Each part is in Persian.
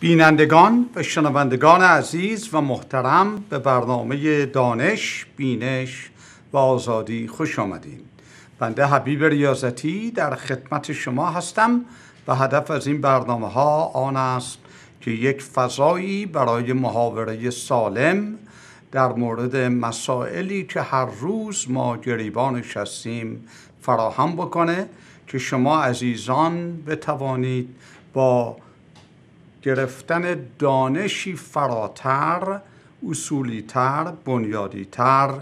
بینندگان و شنوندگان عزیز و محترم به برنامه دانش، بینش و آزادی خوش آمدین بنده حبیب ریاضتی در خدمت شما هستم و هدف از این برنامه ها آن است که یک فضایی برای محاوره سالم در مورد مسائلی که هر روز ما گریبانش هستیم فراهم بکنه که شما عزیزان بتوانید با گرفتن دانشی فراتر اصولیتر بنیادیتر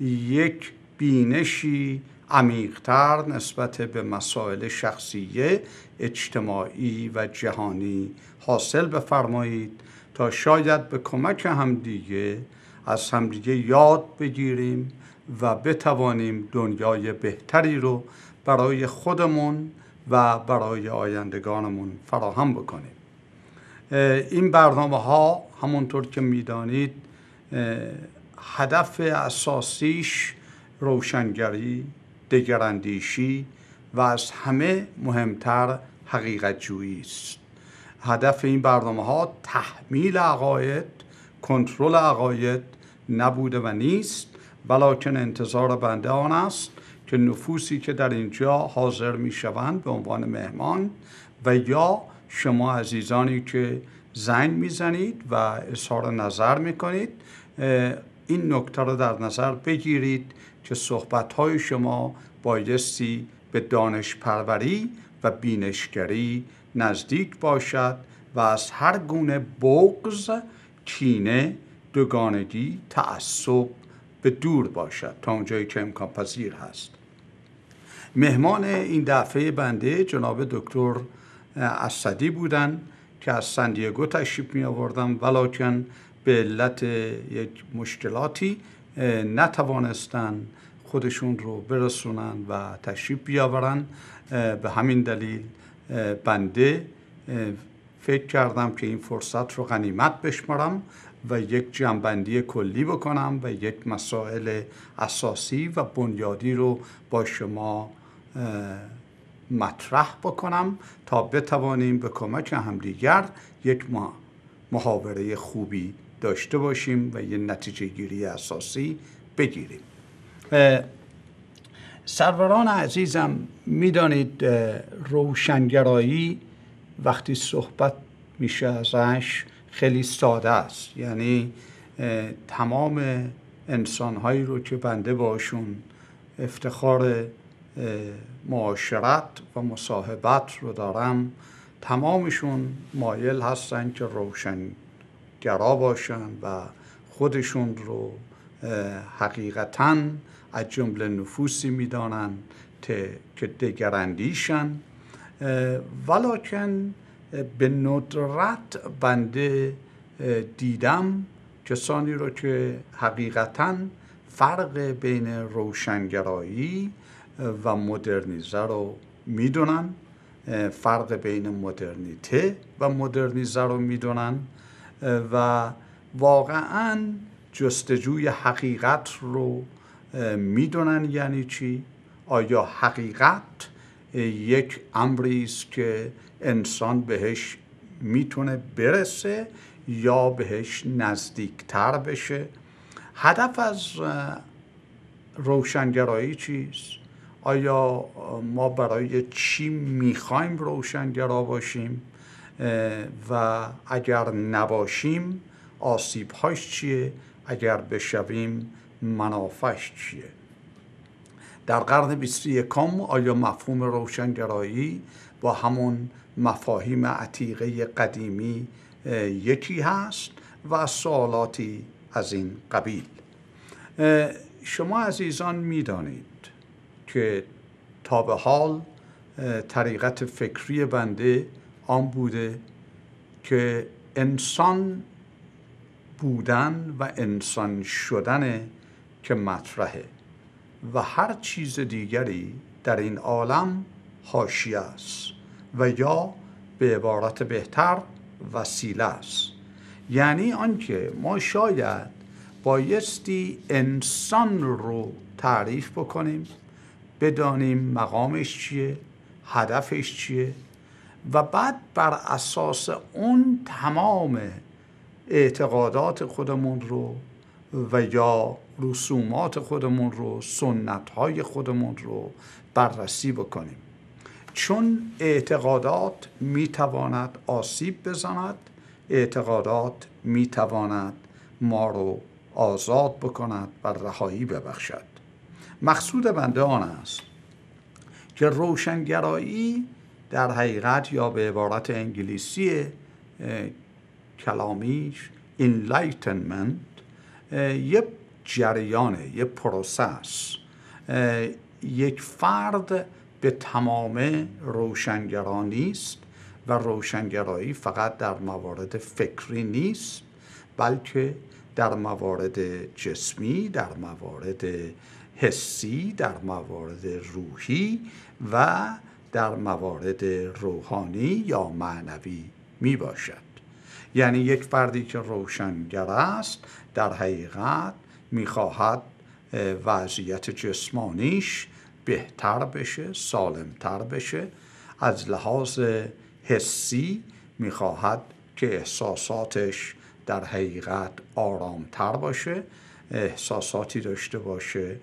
یک بینشی عمیقتر نسبت به مسائل شخصیه اجتماعی و جهانی حاصل بفرمایید تا شاید به کمک همدیگه از همدیگه یاد بگیریم و بتوانیم دنیای بهتری رو برای خودمون و برای آیندگانمون فراهم بکنیم این برنامه ها همونطور که میدانید هدف اساسیش روشنگری دگراندیشی و از همه مهمتر حقیقت جویی است هدف این برنامه ها تحمیل عقاید کنترل عقاید نبوده و نیست بلکه انتظار بنده آن است که نفوسی که در اینجا حاضر می شوند به عنوان مهمان و یا شما عزیزانی که زنگ میزنید و اظهار نظر میکنید این نکته را در نظر بگیرید که صحبت های شما بایستی به دانش پروری و بینشگری نزدیک باشد و از هر گونه بغز، کینه دوگانگی تعصب به دور باشد تا اونجایی که امکان پذیر هست مهمان این دفعه بنده جناب دکتر اسدی بودن که از سندیگو تشریف می آوردن ولیکن به علت یک مشکلاتی نتوانستن خودشون رو برسونن و تشریف بیاورن به همین دلیل بنده فکر کردم که این فرصت رو غنیمت بشمارم و یک جنبندی کلی بکنم و یک مسائل اساسی و بنیادی رو با شما مطرح بکنم تا بتوانیم به کمک همدیگر یک محاوره خوبی داشته باشیم و یه نتیجه گیری اساسی بگیریم سروران عزیزم میدانید روشنگرایی وقتی صحبت میشه ازش خیلی ساده است یعنی تمام انسانهایی رو که بنده باشون افتخار معاشرت و مصاحبت رو دارم تمامشون مایل هستن که روشنگرا باشن و خودشون رو حقیقتا از جمله نفوسی میدانن که دگراندیشن ولیکن به ندرت بنده دیدم کسانی رو که حقیقتا فرق بین روشنگرایی و مدرنیزه رو میدونن فرق بین مدرنیته و مدرنیزه رو میدونن و واقعا جستجوی حقیقت رو میدونن یعنی چی آیا حقیقت یک امری است که انسان بهش میتونه برسه یا بهش نزدیکتر بشه هدف از روشنگرایی چیست آیا ما برای چی میخوایم روشنگرا باشیم و اگر نباشیم آسیب چیه اگر بشویم منافعش چیه در قرن 21 آیا مفهوم روشنگرایی با همون مفاهیم عتیقه قدیمی یکی هست و سوالاتی از این قبیل شما عزیزان میدانید که تا به حال طریقت فکری بنده آن بوده که انسان بودن و انسان شدن که مطرحه و هر چیز دیگری در این عالم حاشیه است و یا به عبارت بهتر وسیله است یعنی آنکه ما شاید بایستی انسان رو تعریف بکنیم بدانیم مقامش چیه هدفش چیه و بعد بر اساس اون تمام اعتقادات خودمون رو و یا رسومات خودمون رو سنت های خودمون رو بررسی بکنیم چون اعتقادات میتواند آسیب بزند اعتقادات میتواند ما رو آزاد بکند و رهایی ببخشد مقصود بنده آن است که روشنگرایی در حقیقت یا به عبارت انگلیسی کلامیش enlightenment یه جریانه یه پروسس یک فرد به تمام روشنگرا نیست و روشنگرایی فقط در موارد فکری نیست بلکه در موارد جسمی در موارد حسی در موارد روحی و در موارد روحانی یا معنوی می باشد یعنی یک فردی که روشنگر است در حقیقت می خواهد وضعیت جسمانیش بهتر بشه سالمتر بشه از لحاظ حسی میخواهد که احساساتش در حقیقت آرامتر باشه احساساتی داشته باشه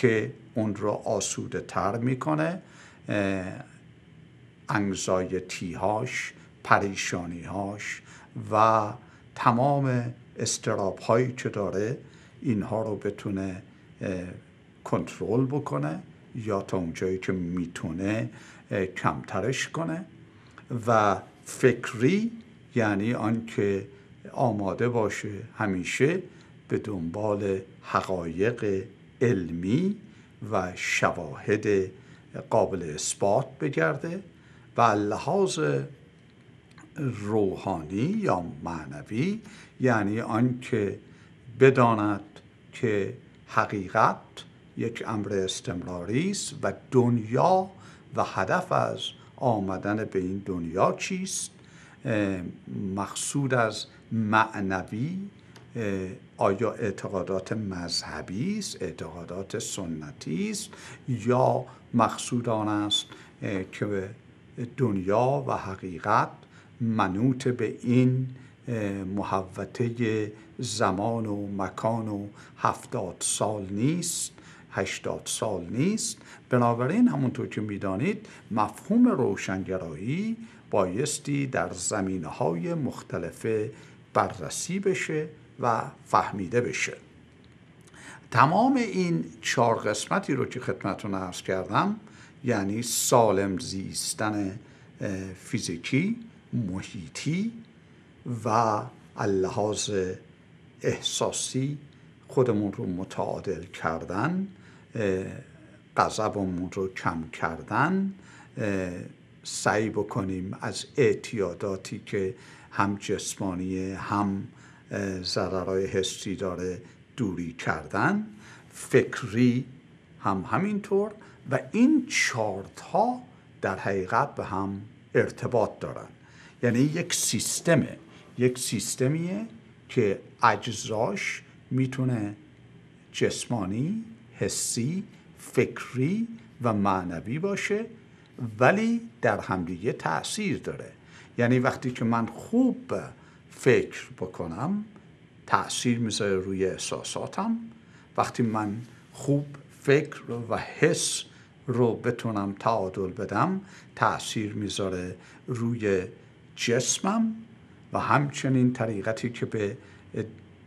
که اون رو آسوده تر میکنه انگزایتی هاش پریشانی هاش و تمام استراب هایی که داره اینها رو بتونه کنترل بکنه یا تا اونجایی که میتونه کمترش کنه و فکری یعنی آنکه آماده باشه همیشه به دنبال حقایق علمی و شواهد قابل اثبات بگرده و لحاظ روحانی یا معنوی یعنی آنکه بداند که حقیقت یک امر استمراری است و دنیا و هدف از آمدن به این دنیا چیست مقصود از معنوی آیا اعتقادات مذهبی است اعتقادات سنتی است یا مقصود آن است که دنیا و حقیقت منوط به این محوته زمان و مکان و هفتاد سال نیست هشتاد سال نیست بنابراین همونطور که میدانید مفهوم روشنگرایی بایستی در زمینه های مختلفه بررسی بشه و فهمیده بشه تمام این چهار قسمتی رو که خدمتون عرض کردم یعنی سالم زیستن فیزیکی محیطی و اللحاظ احساسی خودمون رو متعادل کردن غضبمون رو کم کردن سعی بکنیم از اعتیاداتی که هم جسمانی هم ضررهای حسی داره دوری کردن فکری هم همینطور و این چارت ها در حقیقت به هم ارتباط دارن یعنی یک سیستمه یک سیستمیه که اجزاش میتونه جسمانی، حسی، فکری و معنوی باشه ولی در همدیگه تاثیر داره یعنی وقتی که من خوب فکر بکنم تاثیر میذاره روی احساساتم وقتی من خوب فکر و حس رو بتونم تعادل بدم تاثیر میذاره روی جسمم و همچنین طریقتی که به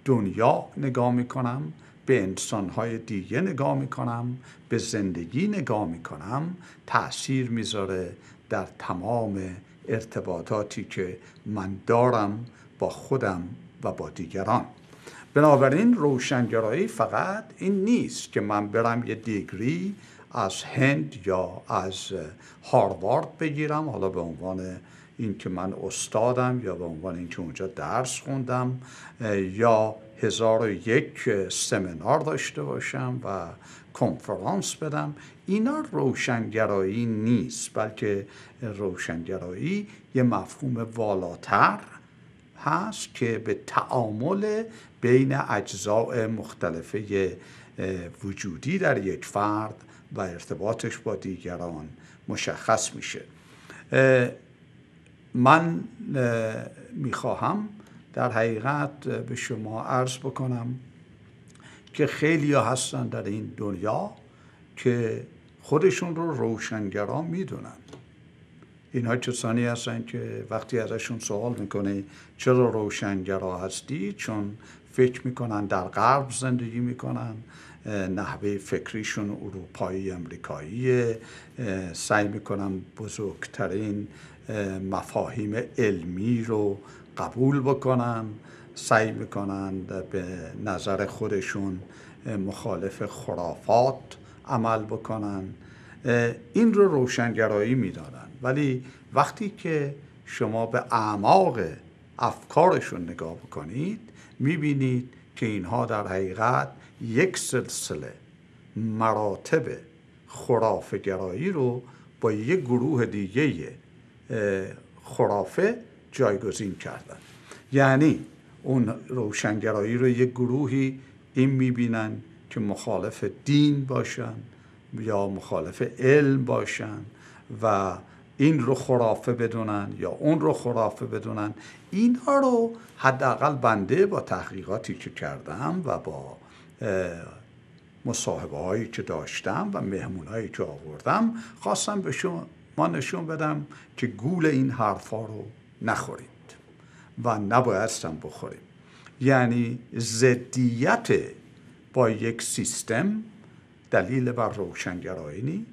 دنیا نگاه میکنم به انسانهای دیگه نگاه میکنم به زندگی نگاه میکنم تاثیر میذاره در تمام ارتباطاتی که من دارم با خودم و با دیگران بنابراین روشنگرایی فقط این نیست که من برم یه دیگری از هند یا از هاروارد بگیرم حالا به عنوان اینکه من استادم یا به عنوان اینکه اونجا درس خوندم یا هزار و یک سمینار داشته باشم و کنفرانس بدم اینا روشنگرایی نیست بلکه روشنگرایی یه مفهوم والاتر هست که به تعامل بین اجزاء مختلفه وجودی در یک فرد و ارتباطش با دیگران مشخص میشه من میخواهم در حقیقت به شما عرض بکنم که خیلی هستن در این دنیا که خودشون رو روشنگران میدونن اینها کسانی هستند که وقتی ازشون سوال میکنه چرا روشنگرا هستی چون فکر میکنن در غرب زندگی میکنن نحوه فکریشون اروپایی امریکایی سعی میکنن بزرگترین مفاهیم علمی رو قبول بکنن سعی میکنن به نظر خودشون مخالف خرافات عمل بکنن این رو روشنگرایی میدانن ولی وقتی که شما به اعماق افکارشون نگاه بکنید میبینید که اینها در حقیقت یک سلسله مراتب خرافگرایی رو با یک گروه دیگه خرافه جایگزین کردن یعنی اون روشنگرایی رو یک گروهی این میبینن که مخالف دین باشن یا مخالف علم باشن و این رو خرافه بدونن یا اون رو خرافه بدونن اینها رو حداقل بنده با تحقیقاتی که کردم و با مصاحبه هایی که داشتم و مهمون هایی که آوردم خواستم به شما ما نشون بدم که گول این حرفا رو نخورید و نبایستم بخوریم یعنی زدیت با یک سیستم دلیل بر روشنگرایی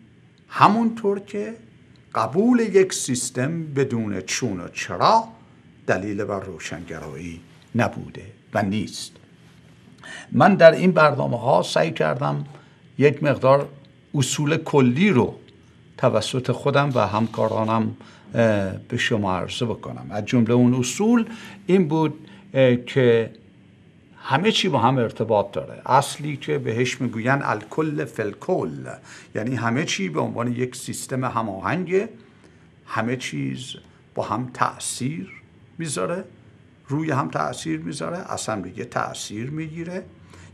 همونطور که قبول یک سیستم بدون چون و چرا دلیل بر روشنگرایی نبوده و نیست من در این برنامه ها سعی کردم یک مقدار اصول کلی رو توسط خودم و همکارانم به شما عرضه بکنم از جمله اون اصول این بود که همه چی با هم ارتباط داره اصلی که بهش میگویند الکل فلکل یعنی همه چی به عنوان یک سیستم هماهنگ همه چیز با هم تاثیر میذاره روی هم تاثیر میذاره اصلا به دیگه تاثیر میگیره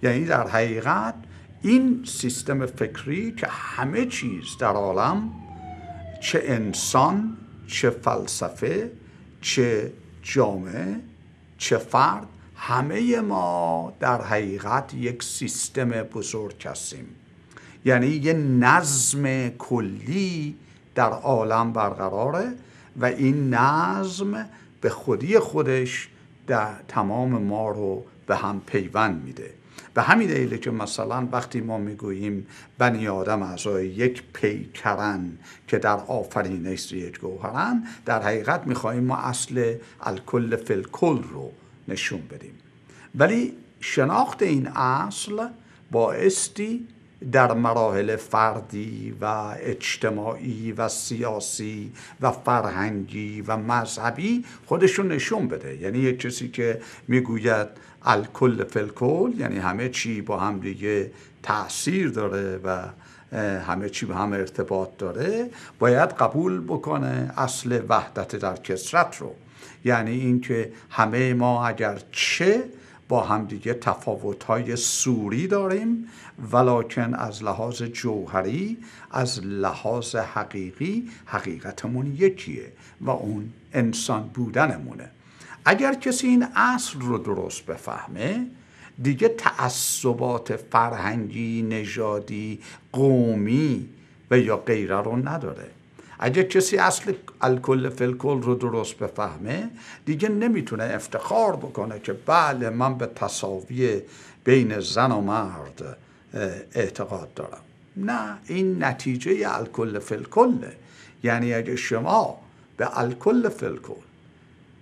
یعنی در حقیقت این سیستم فکری که همه چیز در عالم چه انسان چه فلسفه چه جامعه چه فرد همه ما در حقیقت یک سیستم بزرگ هستیم یعنی یه نظم کلی در عالم برقراره و این نظم به خودی خودش در تمام ما رو به هم پیوند میده به همین دلیله که مثلا وقتی ما میگوییم بنی آدم اعضای یک پیکرن که در آفرینش یک گوهرن در حقیقت میخواهیم ما اصل الکل فلکل رو نشون بدیم ولی شناخت این اصل استی در مراحل فردی و اجتماعی و سیاسی و فرهنگی و مذهبی خودشون نشون بده یعنی یک کسی که میگوید الکل فلکل یعنی همه چی با هم دیگه تاثیر داره و همه چی به هم ارتباط داره باید قبول بکنه اصل وحدت در کسرت رو یعنی اینکه همه ما اگر چه با همدیگه های سوری داریم ولیکن از لحاظ جوهری از لحاظ حقیقی حقیقتمون یکیه و اون انسان بودنمونه اگر کسی این اصل رو درست بفهمه دیگه تعصبات فرهنگی، نژادی، قومی و یا غیره رو نداره اگه کسی اصل الکل فلکل رو درست بفهمه دیگه نمیتونه افتخار بکنه که بله من به تصاوی بین زن و مرد اعتقاد دارم نه این نتیجه الکل فلکل یعنی اگه شما به الکل فلکل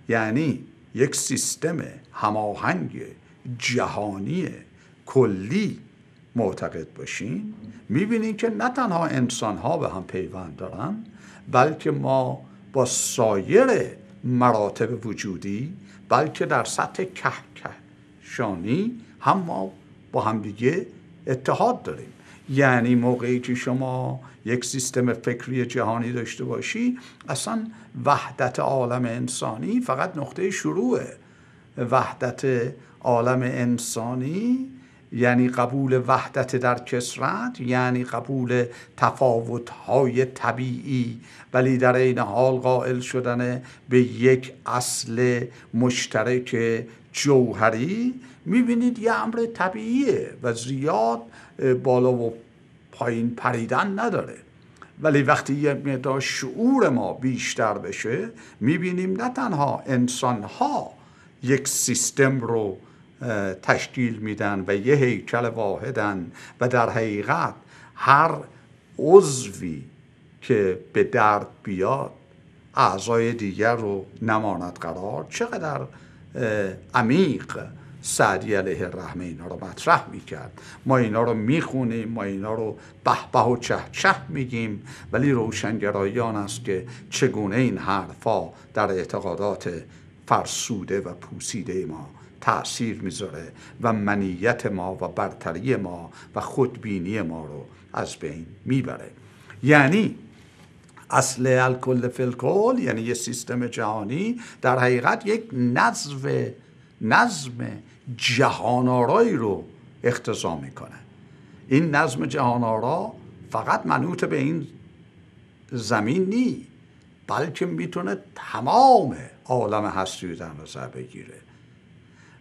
یعنی یک سیستم هماهنگ جهانی کلی معتقد باشین میبینین که نه تنها انسان ها به هم پیوند دارن بلکه ما با سایر مراتب وجودی بلکه در سطح کهکشانی هم ما با همدیگه اتحاد داریم یعنی موقعی که شما یک سیستم فکری جهانی داشته باشی اصلا وحدت عالم انسانی فقط نقطه شروع وحدت عالم انسانی یعنی قبول وحدت در کسرت یعنی قبول تفاوتهای طبیعی ولی در این حال قائل شدن به یک اصل مشترک جوهری میبینید یه امر طبیعیه و زیاد بالا و پایین پریدن نداره ولی وقتی یه مقدار شعور ما بیشتر بشه میبینیم نه تنها انسانها یک سیستم رو تشکیل میدن و یه هیکل واحدن و در حقیقت هر عضوی که به درد بیاد اعضای دیگر رو نماند قرار چقدر عمیق سعدی علیه الرحمه اینا رو مطرح میکرد ما اینا رو میخونیم ما اینا رو به به و چه چه میگیم ولی آن است که چگونه این حرفا در اعتقادات فرسوده و پوسیده ما تأثیر میذاره و منیت ما و برتری ما و خودبینی ما رو از بین میبره یعنی اصل الکل فلکل یعنی یه سیستم جهانی در حقیقت یک نظم نظم جهان رو اختضا میکنه این نظم جهان فقط منوط به این زمین نی بلکه میتونه تمام عالم هستی رو در نظر بگیره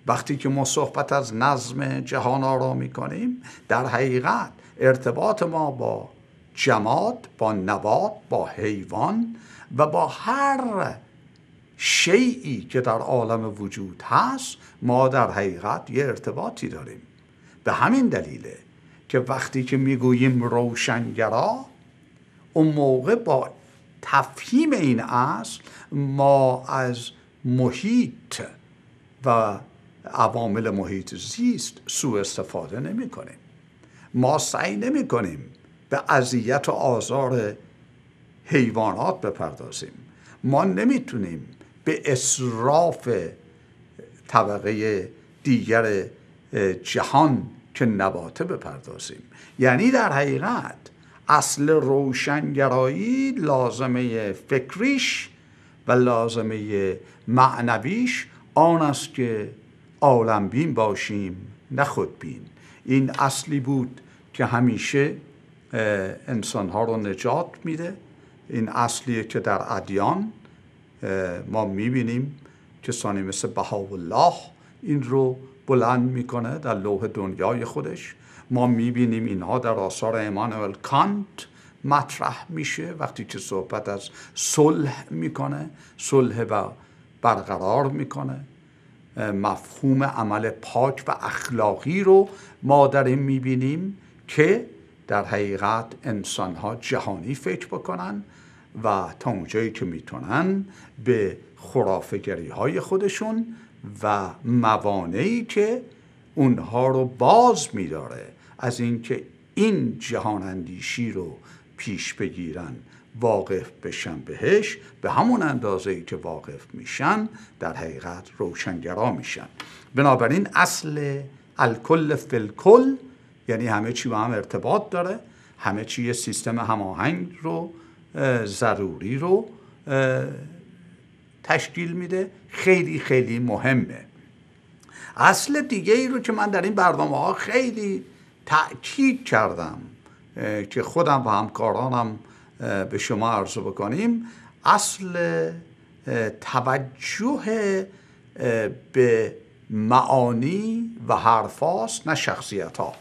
وقتی که ما صحبت از نظم جهان را می کنیم در حقیقت ارتباط ما با جماد با نبات با حیوان و با هر شیعی که در عالم وجود هست ما در حقیقت یه ارتباطی داریم به همین دلیله که وقتی که میگوییم روشنگرا اون موقع با تفهیم این اصل ما از محیط و عوامل محیط زیست سوء استفاده نمی کنیم ما سعی نمی کنیم به اذیت و آزار حیوانات بپردازیم ما نمیتونیم به اصراف طبقه دیگر جهان که نباته بپردازیم یعنی در حقیقت اصل روشنگرایی لازمه فکریش و لازمه معنویش آن است که عالم بین باشیم نه بین این اصلی بود که همیشه ها رو نجات میده این اصلیه که در ادیان ما میبینیم کسانی مثل الله این رو بلند میکنه در لوح دنیای خودش ما میبینیم اینها در آثار امانوئل کانت مطرح میشه وقتی که صحبت از صلح میکنه صلح و برقرار میکنه مفهوم عمل پاک و اخلاقی رو ما در این میبینیم که در حقیقت انسان ها جهانی فکر بکنن و تا اونجایی که میتونن به خرافگری های خودشون و موانعی که اونها رو باز میداره از اینکه این جهان اندیشی رو پیش بگیرن واقف بشن بهش به همون اندازه ای که واقف میشن در حقیقت روشنگرا میشن بنابراین اصل الکل فلکل یعنی همه چی با هم ارتباط داره همه چی یه سیستم هماهنگ رو ضروری رو تشکیل میده خیلی خیلی مهمه اصل دیگه ای رو که من در این برنامه ها خیلی تأکید کردم که خودم و همکارانم به شما عرض بکنیم اصل توجه به معانی و حرفاست نه شخصیت ها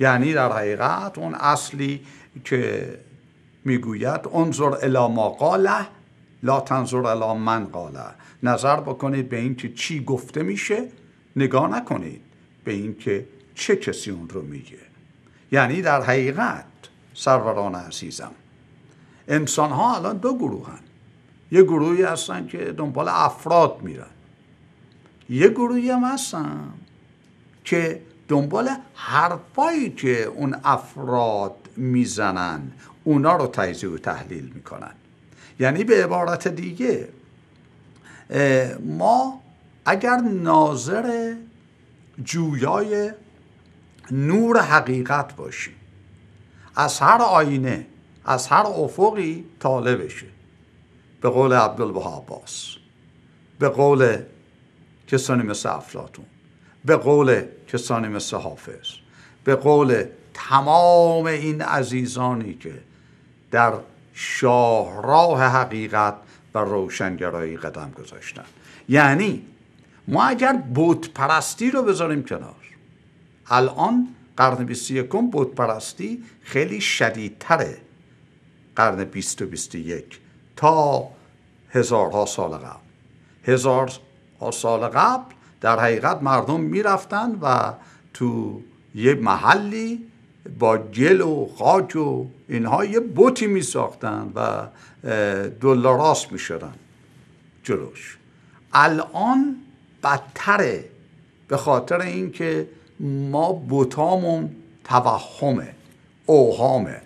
یعنی در حقیقت اون اصلی که میگوید انظر الی ما قاله لا تنظر الی من قاله نظر بکنید به اینکه چی گفته میشه نگاه نکنید به اینکه چه کسی اون رو میگه یعنی در حقیقت سروران عزیزم انسان ها الان دو گروه هن. یه گروهی هستن که دنبال افراد میرن یه گروهی هم هستن که دنبال حرفایی که اون افراد میزنن اونا رو تجزیه و تحلیل میکنن یعنی به عبارت دیگه ما اگر ناظر جویای نور حقیقت باشیم از هر آینه از هر افقی طالب بشه به قول عبدالبها عباس به قول کسانی مثل افلاتون به قول کسانی مثل حافظ به قول تمام این عزیزانی که در شاهراه حقیقت و روشنگرایی قدم گذاشتن یعنی ما اگر بود پرستی رو بذاریم کنار الان قرن 21 بود پرستی خیلی شدیدتره قرن 20 و تا هزارها سال قبل هزار سال قبل در حقیقت مردم میرفتن و تو یه محلی با گل و خاک و اینها یه بوتی می ساختن و دلاراس می شدن جلوش الان بدتره به خاطر اینکه ما بوتامون توهمه اوهامه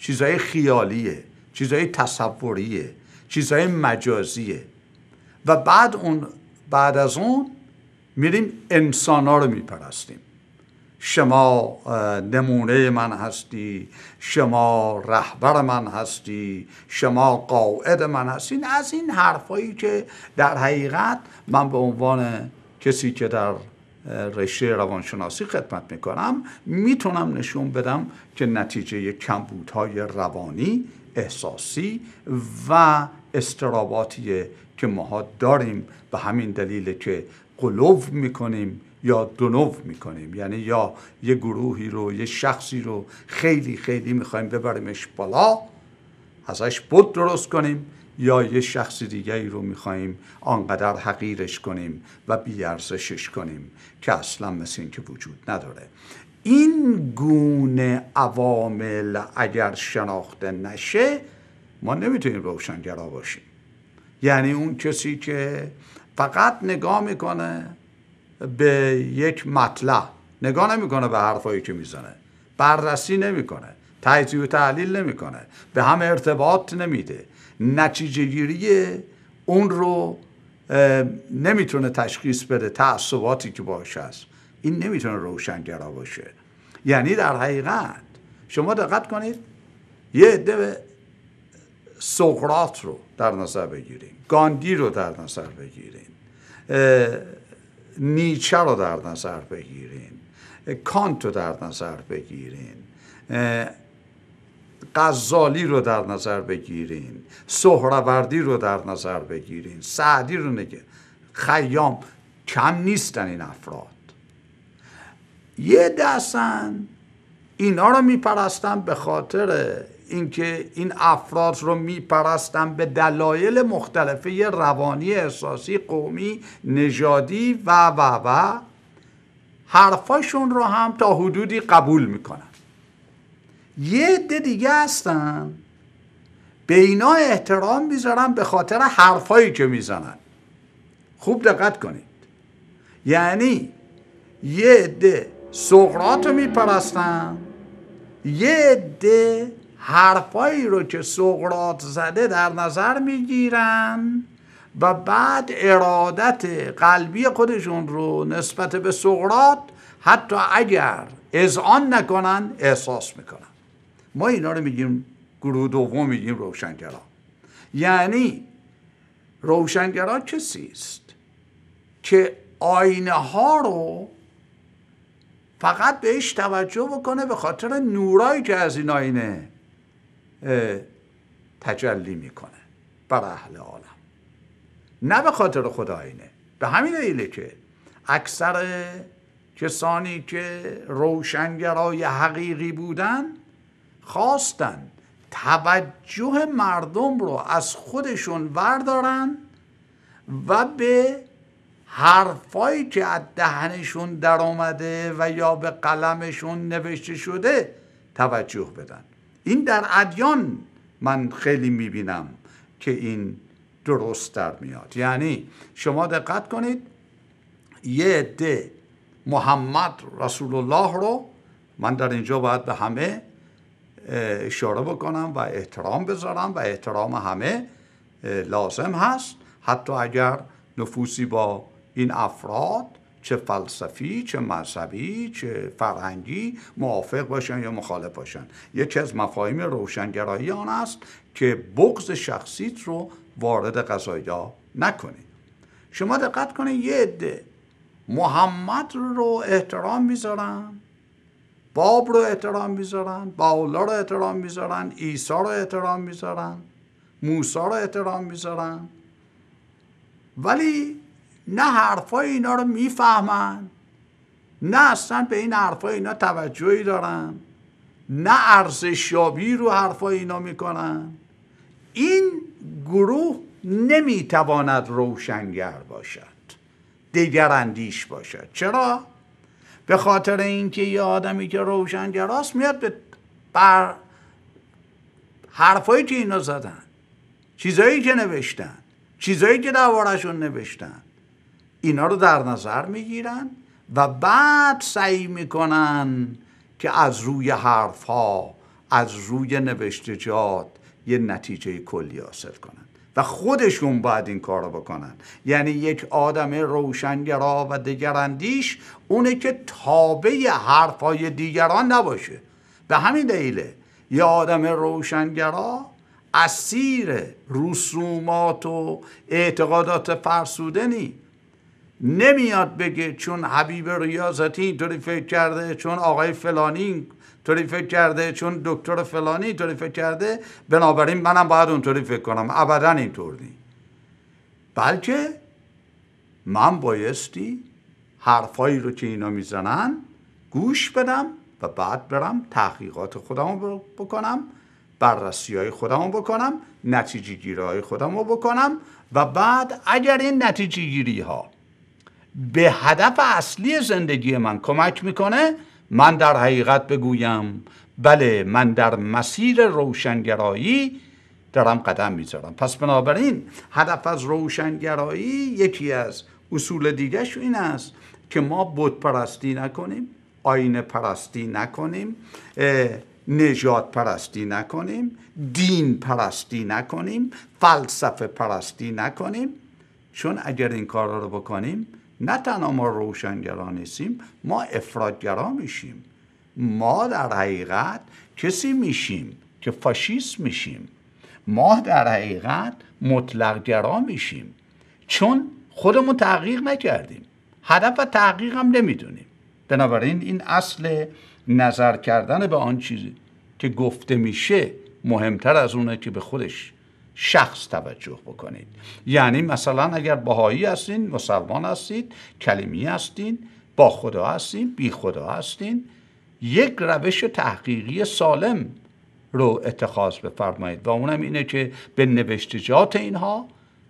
چیزهای خیالیه چیزهای تصوریه چیزهای مجازیه و بعد اون بعد از اون میریم انسان رو میپرستیم شما نمونه من هستی شما رهبر من هستی شما قاعد من هستین از این حرفایی که در حقیقت من به عنوان کسی که در رشته روانشناسی خدمت میکنم میتونم نشون بدم که نتیجه کمبودهای روانی احساسی و استراباتی که ماها داریم به همین دلیل که قلوب میکنیم یا دونو میکنیم یعنی یا یه گروهی رو یه شخصی رو خیلی خیلی میخوایم ببریمش بالا ازش بود درست کنیم یا یه شخص دیگری رو میخواهیم آنقدر حقیرش کنیم و بیارزشش کنیم که اصلا مثل این که وجود نداره این گونه عوامل اگر شناخته نشه ما نمیتونیم روشنگرا باشیم یعنی اون کسی که فقط نگاه میکنه به یک مطلع نگاه نمیکنه به حرفایی که میزنه بررسی نمیکنه تجزیه و تحلیل نمیکنه به هم ارتباط نمیده نتیجه گیری اون رو نمیتونه تشخیص بده تعصباتی که باش هست این نمیتونه روشنگرا باشه یعنی در حقیقت شما دقت کنید یه عده سقراط رو در نظر بگیرید گاندی رو در نظر بگیرین نیچه رو در نظر بگیرید کانت رو در نظر بگیرین غزالی رو در نظر بگیرین سهروردی رو در نظر بگیرین سعدی رو نگه خیام کم نیستن این افراد یه دستن اینا رو میپرستن به خاطر اینکه این افراد رو میپرستن به دلایل مختلفه روانی احساسی قومی نژادی و و و حرفاشون رو هم تا حدودی قبول میکنن یه عده دیگه هستن به اینا احترام میذارن به خاطر حرفایی که میزنن خوب دقت کنید یعنی یه عده سقرات رو میپرستن یه عده حرفایی رو که سقرات زده در نظر میگیرن و بعد ارادت قلبی خودشون رو نسبت به سقرات حتی اگر اذعان نکنن احساس میکنن ما اینا رو میگیم گروه دوم میگیم روشنگرا یعنی روشنگرا کسی است که آینه ها رو فقط بهش توجه بکنه به خاطر نورایی که از این آینه تجلی میکنه بر اهل عالم نه به خاطر خود آینه به همین دلیله که اکثر کسانی که روشنگرای حقیقی بودن خواستن توجه مردم رو از خودشون وردارن و به حرفایی که از دهنشون در آمده و یا به قلمشون نوشته شده توجه بدن این در ادیان من خیلی میبینم که این درست در میاد یعنی شما دقت کنید یه عده محمد رسول الله رو من در اینجا باید به همه اشاره بکنم و احترام بذارم و احترام همه لازم هست حتی اگر نفوسی با این افراد چه فلسفی چه مذهبی چه فرهنگی موافق باشن یا مخالف باشن یکی از مفاهیم روشنگرایی آن است که بغض شخصیت رو وارد ها نکنید شما دقت کنید یه عده محمد رو احترام میذارن باب رو احترام میذارن با رو احترام میذارن ایسا رو احترام میذارن موسا رو احترام میذارن ولی نه حرفای اینا رو میفهمن نه اصلا به این حرفای اینا توجهی دارن نه ارزشیابی رو حرفای اینا میکنن این گروه نمیتواند روشنگر باشد دیگر اندیش باشد چرا؟ به خاطر اینکه یه آدمی که روشنگراست میاد به بر حرفایی که اینا زدن چیزایی که نوشتن چیزایی که دربارهشون نوشتن اینا رو در نظر میگیرن و بعد سعی میکنن که از روی حرفها از روی نوشتجات یه نتیجه کلی حاصل کنن خودشون باید این کار بکنن یعنی یک آدم روشنگرا و دیگراندیش اونه که تابع حرفای دیگران نباشه به همین دلیله یه آدم روشنگرا اسیر رسومات و اعتقادات فرسوده نی نمیاد بگه چون حبیب ریاضتی اینطوری فکر کرده چون آقای فلانی طوری فکر کرده چون دکتر فلانی طوری فکر کرده بنابراین منم باید اونطوری فکر کنم ابدا اینطور نی بلکه من بایستی حرفایی رو که اینا میزنن گوش بدم و بعد برم تحقیقات خودمو بکنم بررسی های خودمو بکنم نتیجه گیری های خودم رو بکنم و بعد اگر این نتیجه گیری ها به هدف اصلی زندگی من کمک میکنه من در حقیقت بگویم بله من در مسیر روشنگرایی دارم قدم میذارم پس بنابراین هدف از روشنگرایی یکی از اصول دیگه این است که ما بود پرستی نکنیم آین پرستی نکنیم نجات پرستی نکنیم دین پرستی نکنیم فلسفه پرستی نکنیم چون اگر این کار رو بکنیم نه تنها ما روشنگرا نیستیم ما افرادگرا میشیم ما در حقیقت کسی میشیم که فاشیست میشیم ما در حقیقت مطلقگرا میشیم چون خودمون تحقیق نکردیم هدف و تحقیق هم نمیدونیم بنابراین این اصل نظر کردن به آن چیزی که گفته میشه مهمتر از اونه که به خودش شخص توجه بکنید یعنی مثلا اگر بهایی هستین مسلمان هستید کلمی هستین با خدا هستین بی خدا هستین یک روش تحقیقی سالم رو اتخاذ بفرمایید و اونم اینه که به نوشتجات اینها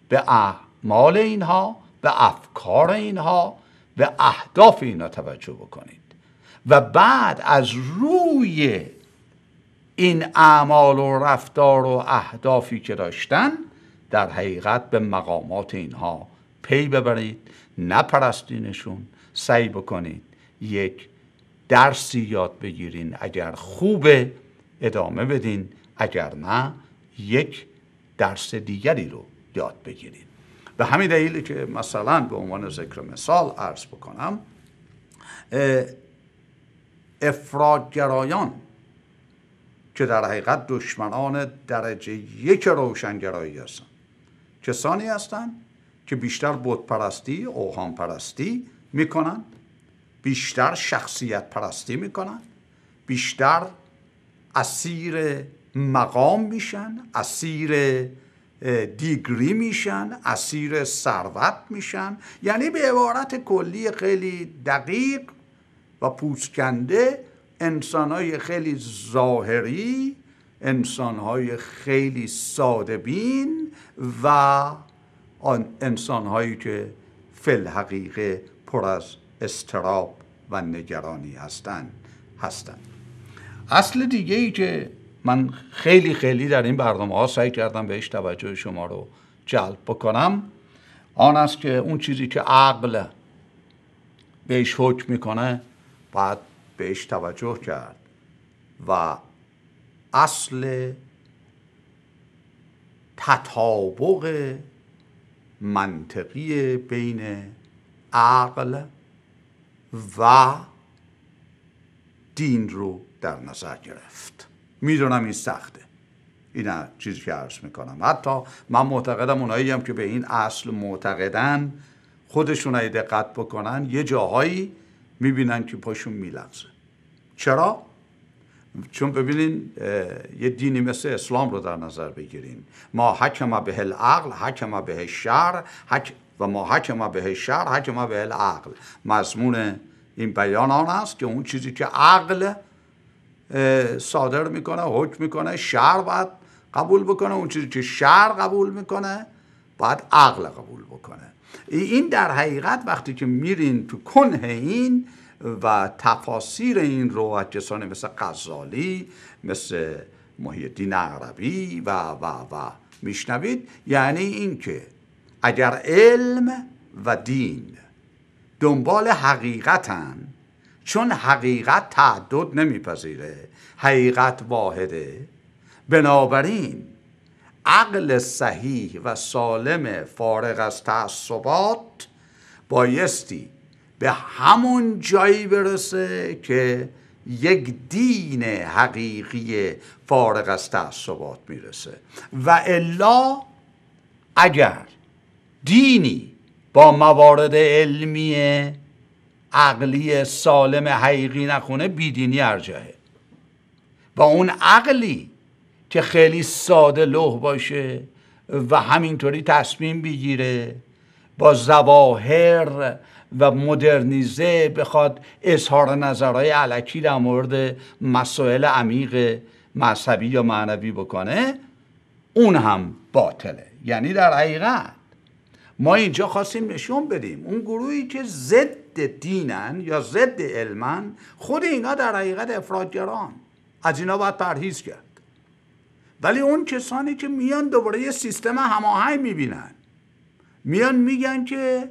به اعمال اینها به افکار اینها به اهداف اینها توجه بکنید و بعد از روی این اعمال و رفتار و اهدافی که داشتن در حقیقت به مقامات اینها پی ببرید نپرستینشون سعی بکنید یک درسی یاد بگیرین اگر خوبه ادامه بدین اگر نه یک درس دیگری رو یاد بگیرید به همین دلیل که مثلا به عنوان ذکر مثال عرض بکنم افراگرایان که در حقیقت دشمنان درجه یک روشنگرایی هستند کسانی هستند که بیشتر بودپرستی اوهام پرستی میکنند بیشتر شخصیت پرستی میکنن بیشتر اسیر مقام میشن اسیر دیگری میشن اسیر ثروت میشن یعنی به عبارت کلی خیلی دقیق و پوسکنده انسانهای خیلی ظاهری انسانهای خیلی ساده و آن انسانهایی که فل حقیقه پر از استراب و نگرانی هستند هستند اصل دیگه ای که من خیلی خیلی در این برنامه ها سعی کردم بهش توجه شما رو جلب بکنم آن است که اون چیزی که عقل بهش حکم میکنه باید بهش توجه کرد و اصل تطابق منطقی بین عقل و دین رو در نظر گرفت میدونم این سخته این چیزی که عرض میکنم حتی من معتقدم اونایی هم که به این اصل معتقدن خودشون دقت بکنن یه جاهایی میبینن که پاشون میلغزه چرا؟ چون ببینین یه دینی مثل اسلام رو در نظر بگیرین ما حکم به العقل حکم به شر و ما حکم به شر حکم به العقل مضمون این بیان آن است که اون چیزی که عقل صادر میکنه حکم میکنه شر باید قبول بکنه اون چیزی که شر قبول میکنه باید عقل قبول بکنه این در حقیقت وقتی که میرین تو کنه این و تفاسیر این رو از کسانی مثل قزالی مثل محیدین عربی و و و میشنوید یعنی اینکه اگر علم و دین دنبال حقیقتن چون حقیقت تعدد نمیپذیره حقیقت واحده بنابراین عقل صحیح و سالم فارغ از تعصبات بایستی به همون جایی برسه که یک دین حقیقی فارغ از تعصبات میرسه و الا اگر دینی با موارد علمی عقلی سالم حقیقی نخونه بیدینی ارجهه و اون عقلی که خیلی ساده لوح باشه و همینطوری تصمیم بگیره با زواهر و مدرنیزه بخواد اظهار نظرهای علکی در مورد مسائل عمیق مذهبی یا معنوی بکنه اون هم باطله یعنی در حقیقت ما اینجا خواستیم نشون بدیم اون گروهی که ضد دینن یا ضد علمن خود اینا در حقیقت افرادگران از اینا باید پرهیز کرد ولی اون کسانی که میان دوباره یه سیستم هماهنگ میبینن میان میگن که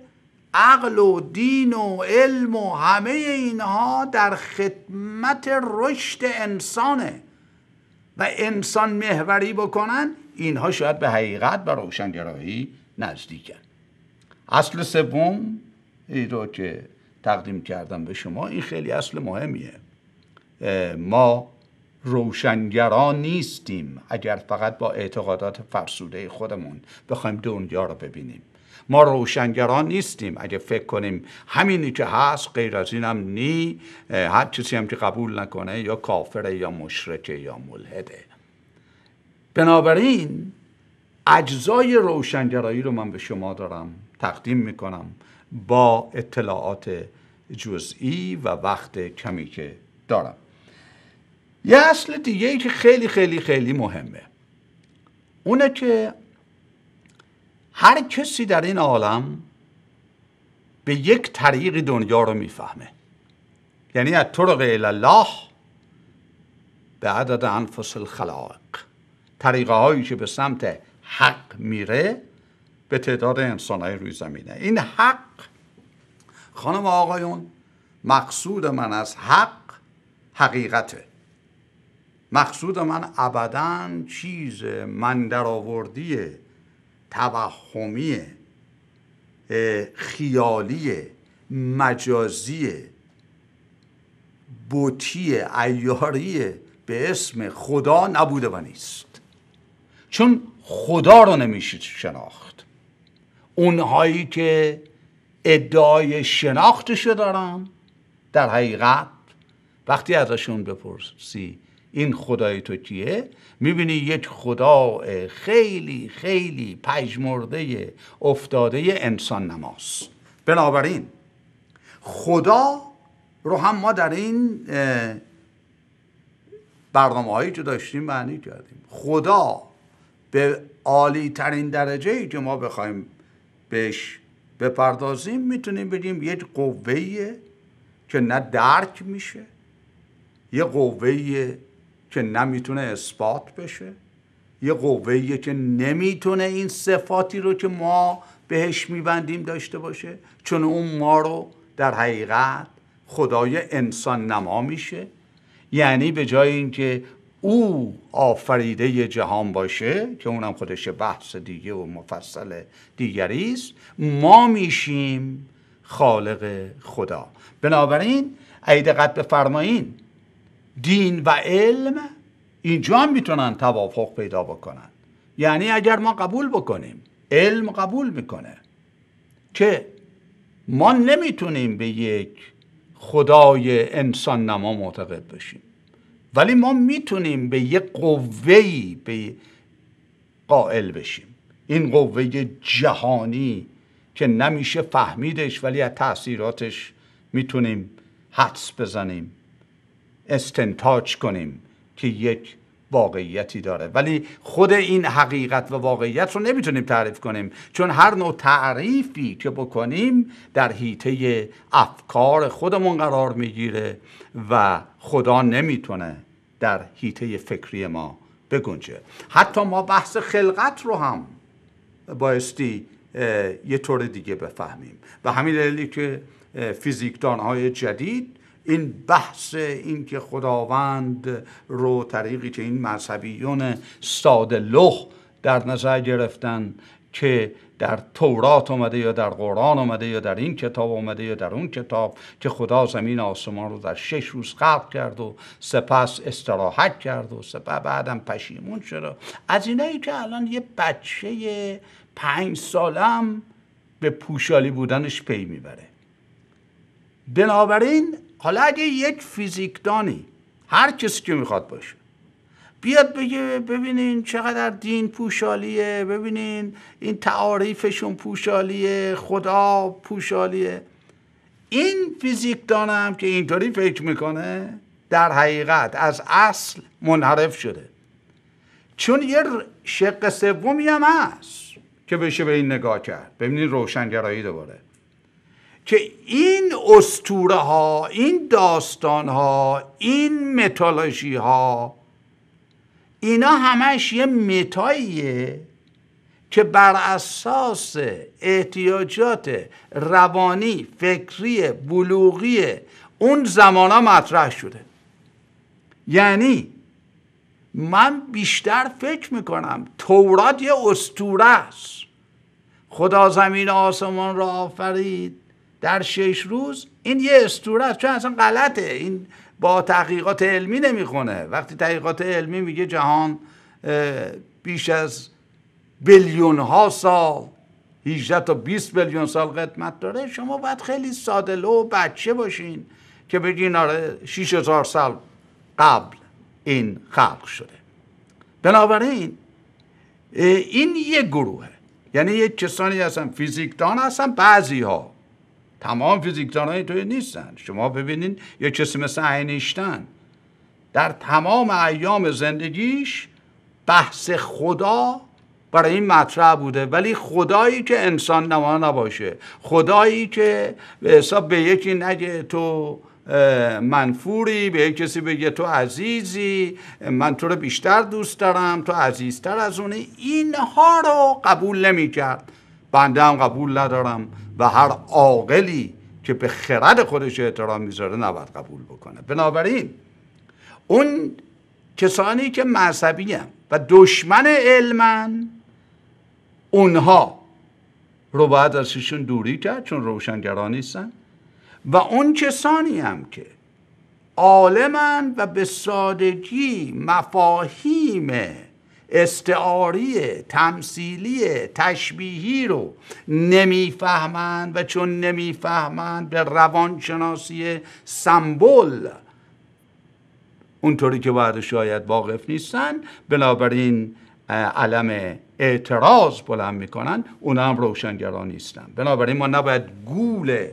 عقل و دین و علم و همه اینها در خدمت رشد انسانه و انسان محوری بکنن اینها شاید به حقیقت و روشنگرایی نزدیکن اصل سوم این رو که تقدیم کردم به شما این خیلی اصل مهمیه ما روشنگرا نیستیم اگر فقط با اعتقادات فرسوده خودمون بخوایم دنیا رو ببینیم ما روشنگران نیستیم اگه فکر کنیم همینی که هست غیر از اینم نی هر چیزی هم که قبول نکنه یا کافره یا مشرکه یا ملحده بنابراین اجزای روشنگرایی رو من به شما دارم تقدیم میکنم با اطلاعات جزئی و وقت کمی که دارم یه اصل دیگه ای که خیلی خیلی خیلی مهمه اونه که هر کسی در این عالم به یک طریق دنیا رو میفهمه یعنی از طرق الله به عدد انفس الخلاق طریقه هایی که به سمت حق میره به تعداد انسان های روی زمینه این حق خانم آقایون مقصود من از حق حقیقته مقصود من ابدا چیز من درآوردیه. توهمی خیالی مجازی بوتی ایاری به اسم خدا نبوده و نیست چون خدا رو نمیشید شناخت اونهایی که ادعای شناختشو دارن در حقیقت وقتی ازشون بپرسی این خدای تو کیه میبینی یک خدا خیلی خیلی پژمرده افتاده انسان نماس بنابراین خدا رو هم ما در این برنامه هایی که داشتیم معنی کردیم خدا به عالی ترین درجه ای که ما بخوایم بهش بپردازیم میتونیم بگیم یک قوه که نه درک میشه یه قوه که نمیتونه اثبات بشه یه قوه که نمیتونه این صفاتی رو که ما بهش میبندیم داشته باشه چون اون ما رو در حقیقت خدای انسان نما میشه یعنی به جای اینکه او آفریده جهان باشه که اونم خودش بحث دیگه و مفصل دیگری است ما میشیم خالق خدا بنابراین عید دقت بفرمایین دین و علم اینجا هم میتونن توافق پیدا بکنن یعنی اگر ما قبول بکنیم علم قبول میکنه که ما نمیتونیم به یک خدای انسان نما معتقد بشیم ولی ما میتونیم به یک قوهی به قائل بشیم این قوه جهانی که نمیشه فهمیدش ولی از تاثیراتش میتونیم حدس بزنیم استنتاج کنیم که یک واقعیتی داره ولی خود این حقیقت و واقعیت رو نمیتونیم تعریف کنیم چون هر نوع تعریفی که بکنیم در حیطه افکار خودمون قرار میگیره و خدا نمیتونه در حیطه فکری ما بگنجه حتی ما بحث خلقت رو هم بایستی یه طور دیگه بفهمیم و همین دلیلی که فیزیکدان های جدید این بحث این که خداوند رو طریقی که این مذهبیون ساده لخ در نظر گرفتن که در تورات آمده یا در قرآن آمده یا در این کتاب آمده یا در اون کتاب که خدا زمین آسمان رو در شش روز خلق کرد و سپس استراحت کرد و سپس بعدم پشیمون شد از اینایی که الان یه بچه پنج سالم به پوشالی بودنش پی میبره بنابراین حالا اگه یک فیزیکدانی هر کسی که میخواد باشه بیاد بگه ببینین چقدر دین پوشالیه ببینین این تعاریفشون پوشالیه خدا پوشالیه این فیزیکدانم که اینطوری فکر میکنه در حقیقت از اصل منحرف شده چون یه شق سومی هم هست که بشه به این نگاه کرد ببینین روشنگرایی دوباره که این استوره ها این داستان ها این متالوژی ها اینا همش یه متاییه که بر اساس احتیاجات روانی فکری بلوغی اون ها مطرح شده یعنی من بیشتر فکر میکنم تورات یه استوره است خدا زمین آسمان را آفرید در شش روز این یه استوره است چون اصلا غلطه این با تحقیقات علمی نمیخونه وقتی تحقیقات علمی میگه جهان بیش از بیلیون ها سال 18 تا 20 بلیون سال قدمت داره شما باید خیلی ساده لو بچه باشین که بگین آره هزار سال قبل این خلق شده بنابراین این یه گروهه یعنی یه کسانی هستن فیزیکدان هستن بعضی ها تمام فیزیکدان های توی نیستن شما ببینین یه کسی مثل اینشتن در تمام ایام زندگیش بحث خدا برای این مطرح بوده ولی خدایی که انسان نما نباشه خدایی که به حساب به یکی نگه تو منفوری به یک کسی بگه تو عزیزی من تو رو بیشتر دوست دارم تو عزیزتر از اونه اینها رو قبول نمی کرد بنده هم قبول ندارم و هر عاقلی که به خرد خودش احترام میذاره نباید قبول بکنه بنابراین اون کسانی که معصبی و دشمن علمن اونها رو باید ازشون دوری کرد چون روشنگران نیستن و اون کسانی هم که عالمن و به سادگی مفاهیم استعاری تمثیلی تشبیهی رو نمیفهمند و چون نمیفهمند به روانشناسی سمبل اونطوری که باید شاید واقف نیستن بنابراین علم اعتراض بلند میکنن اون هم روشنگران نیستن بنابراین ما نباید گول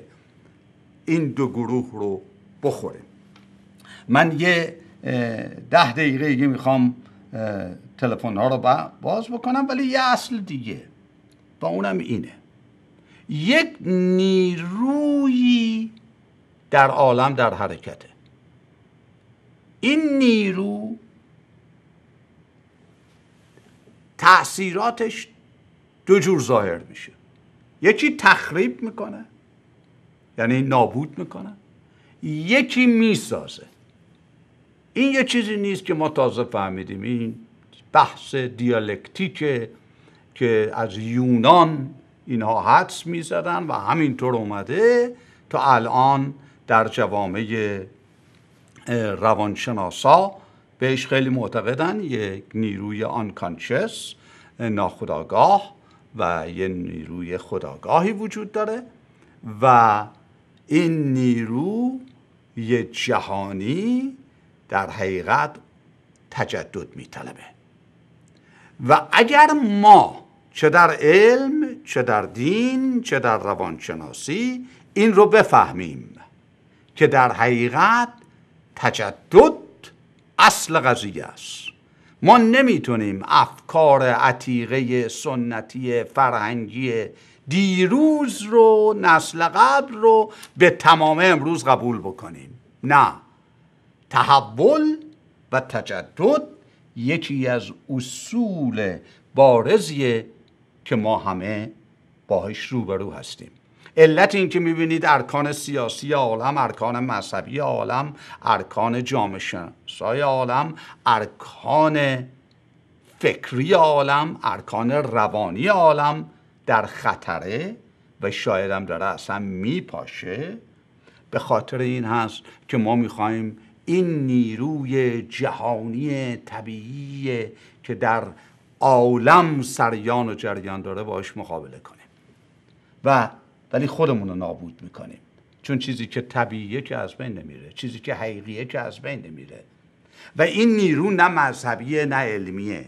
این دو گروه رو بخوریم من یه ده دقیقه میخوام تلفن ها رو باز بکنم ولی یه اصل دیگه و اونم اینه یک نیرویی در عالم در حرکته این نیرو تاثیراتش دو جور ظاهر میشه یکی تخریب میکنه یعنی نابود میکنه یکی میسازه این یه چیزی نیست که ما تازه فهمیدیم این بحث دیالکتیکه که از یونان اینها حدس میزدن و همینطور اومده تا الان در جوامع روانشناسا بهش خیلی معتقدن یک نیروی آنکانشس ناخداگاه و یه نیروی خداگاهی وجود داره و این نیرو یه جهانی در حقیقت تجدد میطلبه و اگر ما چه در علم چه در دین چه در روانشناسی این رو بفهمیم که در حقیقت تجدد اصل قضیه است ما نمیتونیم افکار عتیقه سنتی فرهنگی دیروز رو نسل قبل رو به تمام امروز قبول بکنیم نه تحول و تجدد یکی از اصول بارزیه که ما همه باهاش روبرو هستیم علت این که میبینید ارکان سیاسی عالم ارکان مذهبی عالم ارکان جامعه شناسای عالم ارکان فکری عالم ارکان روانی عالم در خطره و شایدم داره اصلا میپاشه به خاطر این هست که ما میخوایم این نیروی جهانی طبیعی که در عالم سریان و جریان داره باش مقابله کنیم و ولی خودمون رو نابود میکنیم چون چیزی که طبیعیه که از بین نمیره چیزی که حقیقیه که از بین نمیره و این نیرو نه مذهبیه نه علمیه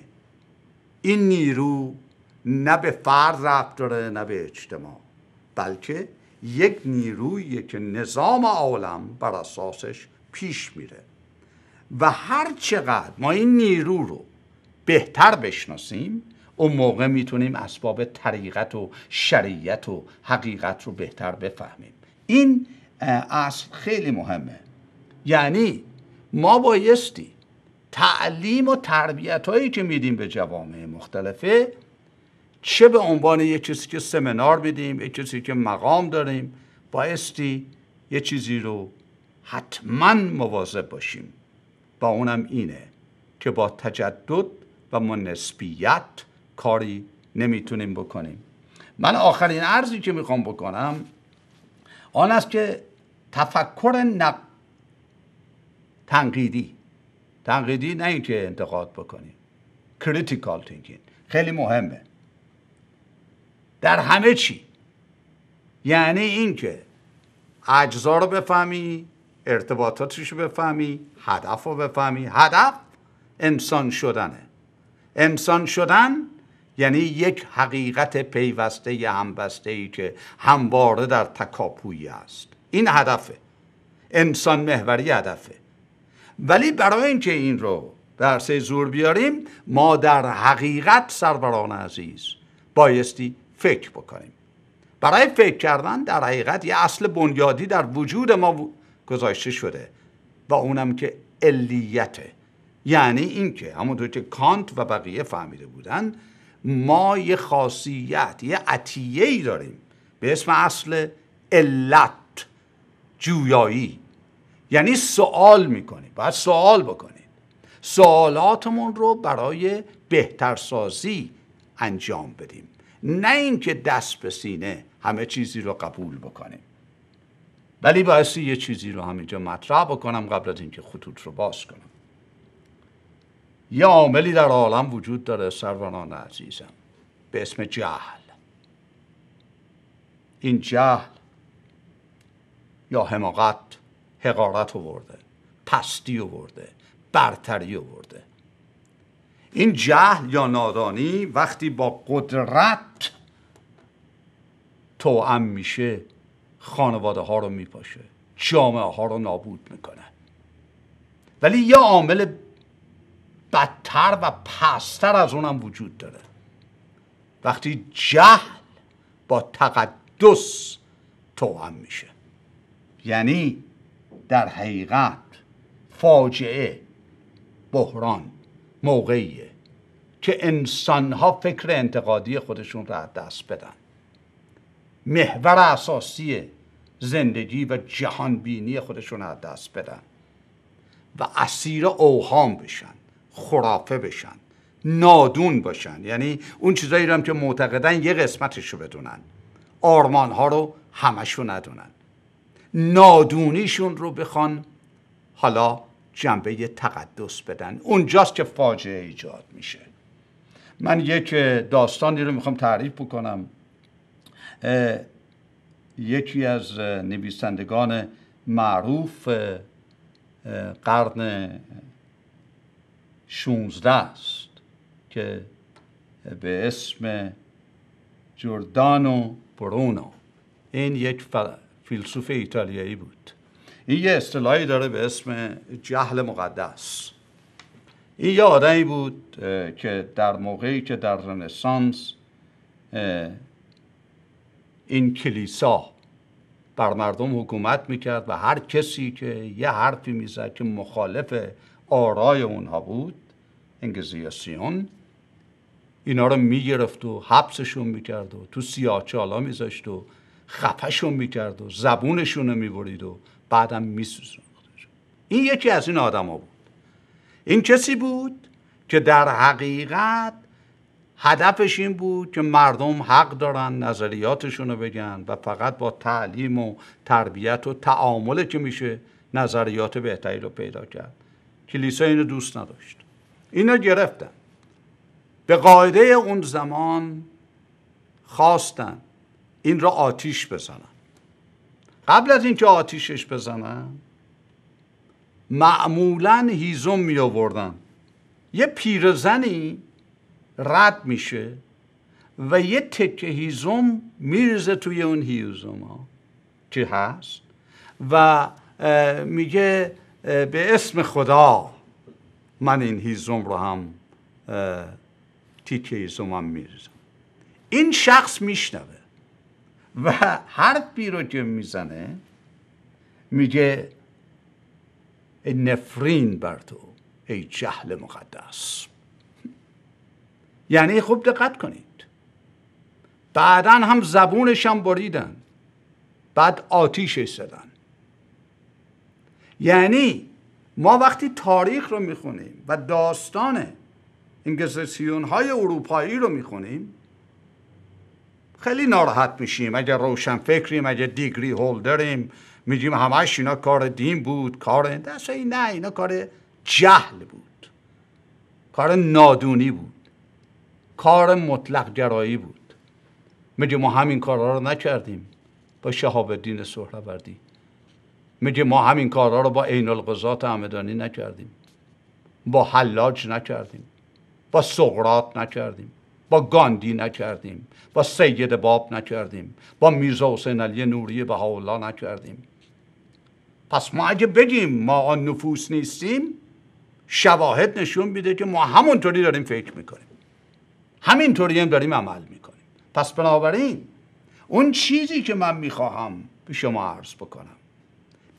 این نیرو نه به فرد رفت داره نه به اجتماع بلکه یک نیرویی که نظام عالم بر اساسش پیش میره و هر چقدر ما این نیرو رو بهتر بشناسیم اون موقع میتونیم اسباب طریقت و شریعت و حقیقت رو بهتر بفهمیم این اصل خیلی مهمه یعنی ما بایستی تعلیم و تربیت هایی که میدیم به جوامع مختلفه چه به عنوان یه چیزی که سمینار میدیم یه چیزی که مقام داریم بایستی یه چیزی رو حتما مواظب باشیم با اونم اینه که با تجدد و ما کاری نمیتونیم بکنیم من آخرین عرضی که میخوام بکنم آن است که تفکر نق... تنقیدی تنقیدی نه اینکه انتقاد بکنیم critical thinking خیلی مهمه در همه چی یعنی اینکه اجزا رو بفهمی ارتباطاتش رو بفهمی هدف رو بفهمی هدف انسان شدنه انسان شدن یعنی یک حقیقت پیوسته همبسته ای که همواره در تکاپویی است این هدفه انسان محوری هدفه ولی برای اینکه این رو در سه زور بیاریم ما در حقیقت سروران عزیز بایستی فکر بکنیم برای فکر کردن در حقیقت یه اصل بنیادی در وجود ما گذاشته شده و اونم که علیته یعنی اینکه همونطور که کانت و بقیه فهمیده بودن ما یه خاصیت یه عطیه ای داریم به اسم اصل علت جویایی یعنی سوال میکنیم باید سوال بکنیم سوالاتمون رو برای بهترسازی انجام بدیم نه اینکه دست به سینه همه چیزی رو قبول بکنیم ولی باعثی یه چیزی رو همینجا مطرح بکنم قبل از اینکه خطوط رو باز کنم یه عاملی در عالم وجود داره سروران عزیزم به اسم جهل این جهل یا حماقت حقارت آورده پستی آورده برتری آورده این جهل یا نادانی وقتی با قدرت توأم میشه خانواده ها رو میپاشه جامعه ها رو نابود میکنه ولی یه عامل بدتر و پستر از اونم وجود داره وقتی جهل با تقدس توهم میشه یعنی در حقیقت فاجعه بحران موقعیه که ها فکر انتقادی خودشون را دست بدن محور اساسی زندگی و جهان بینی خودشون از دست بدن و اسیر اوهام بشن خرافه بشن نادون باشن یعنی اون چیزایی رو هم که معتقدن یه قسمتش رو بدونن آرمان ها رو همشون ندونن نادونیشون رو بخوان حالا جنبه تقدس بدن اونجاست که فاجعه ایجاد میشه من یک داستانی رو میخوام تعریف بکنم یکی از نویسندگان معروف قرن 16 است که به اسم جوردانو برونو این یک فیلسوف ایتالیایی بود این یه اصطلاحی داره به اسم جهل مقدس این یه آدمی بود که در موقعی که در رنسانس این کلیسا بر مردم حکومت میکرد و هر کسی که یه حرفی میزد که مخالف آرای اونها بود انگزیاسیون اینا رو میگرفت و حبسشون میکرد و تو سیاچالا میذاشت و خفشون میکرد و زبونشون رو میبرید و بعدم میسوزوند این یکی از این ها بود این کسی بود که در حقیقت هدفش این بود که مردم حق دارن نظریاتشون رو بگن و فقط با تعلیم و تربیت و تعامله که میشه نظریات بهتری رو پیدا کرد کلیسا اینو دوست نداشت اینو گرفتن به قاعده اون زمان خواستن این را آتیش بزنن قبل از اینکه آتیشش بزنن معمولا هیزم می آوردن یه پیرزنی رد میشه و یه تکه هیزم میرزه توی اون هیزم ها که هست و میگه به اسم خدا من این هیزم رو هم تیکه هیزم هم میرزم این شخص میشنوه و هر رو که میزنه میگه نفرین بر تو ای جهل مقدس یعنی خوب دقت کنید بعدا هم زبونش هم بریدن بعد آتیش زدن یعنی ما وقتی تاریخ رو میخونیم و داستان انگلیسیون های اروپایی رو میخونیم خیلی ناراحت میشیم اگر روشن فکریم اگر دیگری هولدریم میگیم همش اینا کار دین بود کار دست نه اینا کار جهل بود کار نادونی بود کار مطلق جرایی بود میگه ما همین کارها رو نکردیم با شهاب الدین سهروردی میگه ما همین کارها رو با عین القضات همدانی نکردیم با حلاج نکردیم با سقراط نکردیم با گاندی نکردیم با سید باب نکردیم با میرزا حسین علی نوری الله نکردیم پس ما اگه بگیم ما آن نفوس نیستیم شواهد نشون میده که ما همونطوری داریم فکر میکنیم همینطوری هم داریم عمل میکنیم پس بنابراین اون چیزی که من میخواهم به شما عرض بکنم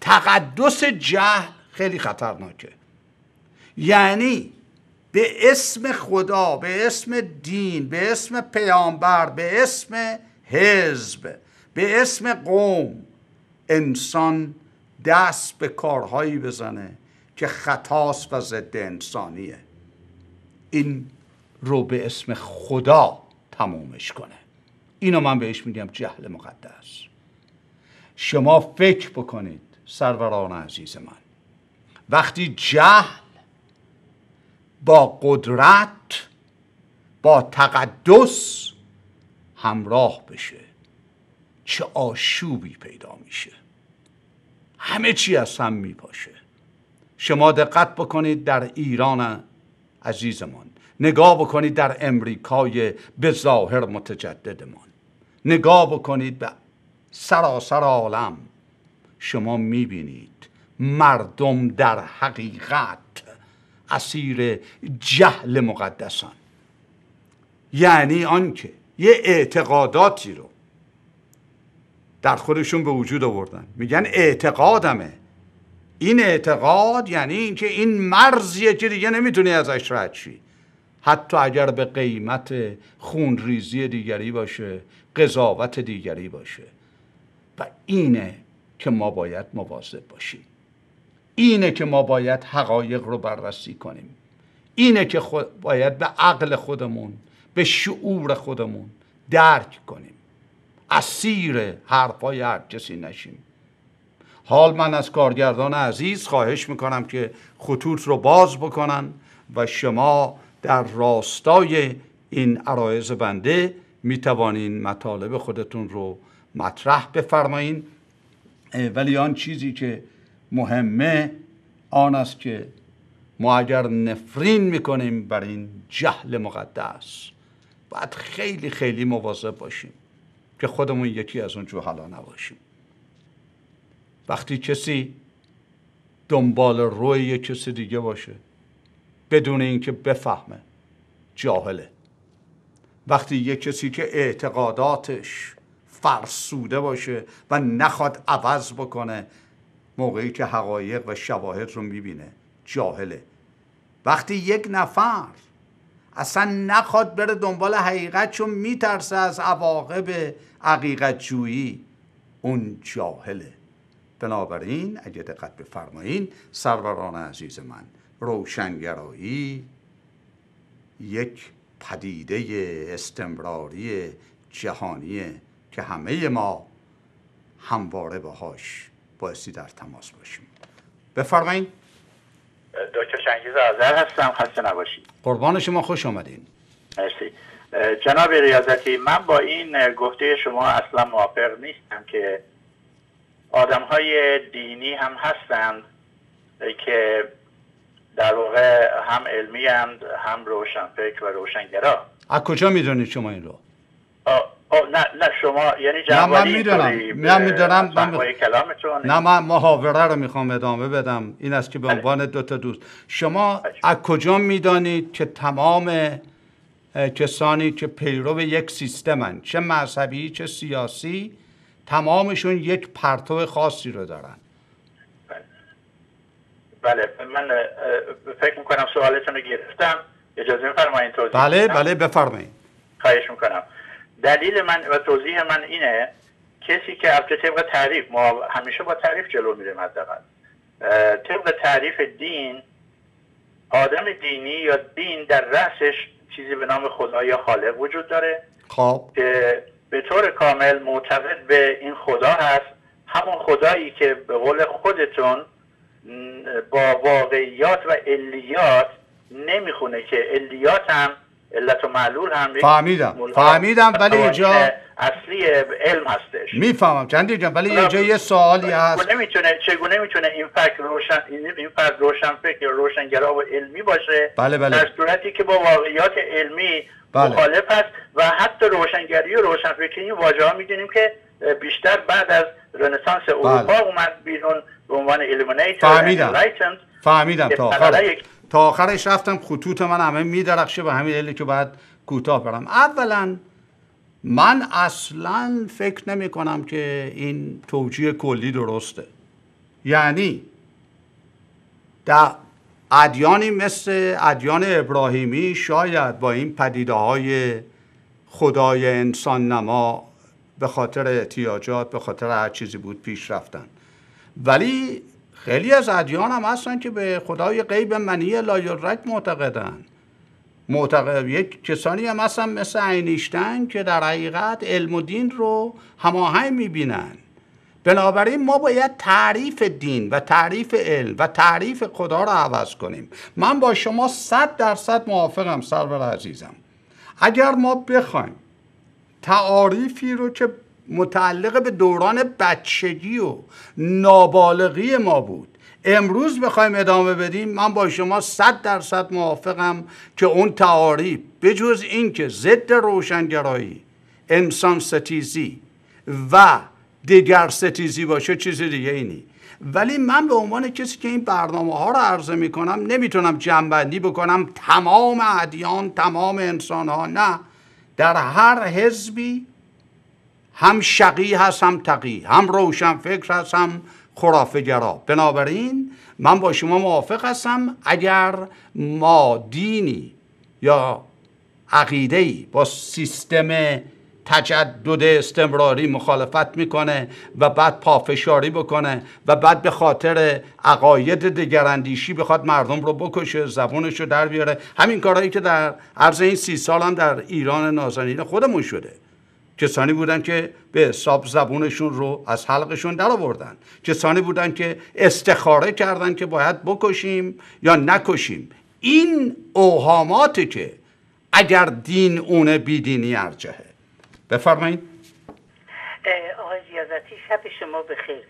تقدس جهل خیلی خطرناکه یعنی به اسم خدا به اسم دین به اسم پیامبر به اسم حزب به اسم قوم انسان دست به کارهایی بزنه که خطاست و ضد انسانیه این رو به اسم خدا تمومش کنه اینو من بهش میگم جهل مقدس شما فکر بکنید سروران عزیز من وقتی جهل با قدرت با تقدس همراه بشه چه آشوبی پیدا میشه همه چی از هم میپاشه شما دقت بکنید در ایران عزیزمان نگاه بکنید در امریکای به ظاهر متجددمان نگاه بکنید به سراسر عالم شما میبینید مردم در حقیقت اسیر جهل مقدسان یعنی آنکه یه اعتقاداتی رو در خودشون به وجود آوردن میگن اعتقادمه این اعتقاد یعنی اینکه این مرزیه که دیگه نمیتونی ازش رد شی حتی اگر به قیمت خونریزی دیگری باشه قضاوت دیگری باشه و اینه که ما باید مواظب باشیم اینه که ما باید حقایق رو بررسی کنیم اینه که باید به عقل خودمون به شعور خودمون درک کنیم اسیر حرفای هر کسی نشیم حال من از کارگردان عزیز خواهش میکنم که خطوط رو باز بکنن و شما در راستای این عرایز بنده می مطالب خودتون رو مطرح بفرمایین ولی آن چیزی که مهمه آن است که ما اگر نفرین میکنیم بر این جهل مقدس باید خیلی خیلی مواظب باشیم که خودمون یکی از اون جوهلا نباشیم وقتی کسی دنبال روی یک کسی دیگه باشه بدون اینکه بفهمه جاهله وقتی یک کسی که اعتقاداتش فرسوده باشه و نخواد عوض بکنه موقعی که حقایق و شواهد رو میبینه جاهله وقتی یک نفر اصلا نخواد بره دنبال حقیقت چون میترسه از عواقب حقیقت جویی اون جاهله بنابراین اگه دقت بفرمایین سروران عزیز من روشنگرایی یک پدیده استمراری جهانیه که همه ما همواره باهاش بایستی در تماس باشیم بفرمایید دکتر شنگیز آذر هستم خسته نباشید قربان شما خوش آمدین مرسی جناب ریاضتی من با این گفته شما اصلا موافق نیستم که آدم های دینی هم هستند که در واقع هم علمی هم هم روشنفکر و روشنگرا از کجا میدونید شما این رو نه نه شما یعنی نه من میدونم من میدونم من می کلامتون نه من محاوره رو میخوام ادامه بدم این است که به بله. عنوان دو تا دوست شما بله. از کجا میدانید که تمام کسانی که پیرو یک سیستمن چه مذهبی چه سیاسی تمامشون یک پرتو خاصی رو دارن بله من فکر میکنم سوالتون رو گرفتم اجازه میفرمایید توضیح بله بله بفرمایید خواهش میکنم دلیل من و توضیح من اینه کسی که البته طبق تعریف ما همیشه با تعریف جلو میریم حداقل طبق تعریف دین آدم دینی یا دین در رأسش چیزی به نام خدا یا خالق وجود داره خب که به طور کامل معتقد به این خدا هست همون خدایی که به قول خودتون با واقعیات و علیات نمیخونه که علیات هم علت و معلول هم فهمیدم فهمیدم ولی اینجا اصلی علم هستش میفهمم چندی جان ولی اینجا یه سوالی هست نمیتونه چگونه میتونه این فکر روشن این فرد روشن فکر روشنگرا و علمی باشه بله،, بله در صورتی که با واقعیات علمی بله. مخالف است و حتی روشنگری و روشنفکری واجه ها میدونیم که بیشتر بعد از رنسانس اروپا بله. اومد بیرون به عنوان فهمیدم فهمیدم تا آخر تا آخرش رفتم خطوط من همه میدرخشه به همین دلیل که باید کوتاه برم اولا من اصلا فکر نمی کنم که این توجیه کلی درسته یعنی در ادیانی مثل ادیان ابراهیمی شاید با این پدیده های خدای انسان نما به خاطر احتیاجات به خاطر هر چیزی بود پیش رفتن ولی خیلی از ادیان هم هستن که به خدای غیب منی لایدرک معتقدن معتقد یک کسانی هم هستن مثل اینیشتن که در حقیقت علم و دین رو هماهنگ میبینن بنابراین ما باید تعریف دین و تعریف علم و تعریف خدا رو عوض کنیم من با شما صد درصد موافقم سرور عزیزم اگر ما بخوایم تعاریفی رو که متعلق به دوران بچگی و نابالغی ما بود امروز بخوایم ادامه بدیم من با شما صد درصد موافقم که اون تعاریف بجز اینکه ضد روشنگرایی انسان ستیزی و دیگر ستیزی باشه چیز دیگه اینی ولی من به عنوان کسی که این برنامه ها رو عرضه می کنم نمیتونم جنبندی بکنم تمام ادیان تمام انسان ها نه در هر حزبی هم شقی هست هم تقی هم روشن فکر هست هم خرافه بنابراین من با شما موافق هستم اگر ما دینی یا عقیده با سیستم تجدد استمراری مخالفت میکنه و بعد پافشاری بکنه و بعد به خاطر عقاید دگراندیشی بخواد مردم رو بکشه زبونش رو در بیاره همین کارهایی که در عرض این سی سال هم در ایران نازنین خودمون شده کسانی بودند که به حساب زبونشون رو از حلقشون در آوردن کسانی بودن که استخاره کردند که باید بکشیم یا نکشیم این اوهاماتی که اگر دین اونه بیدینی ارجهه بفرمایید آقای زیادتی شب شما بخیر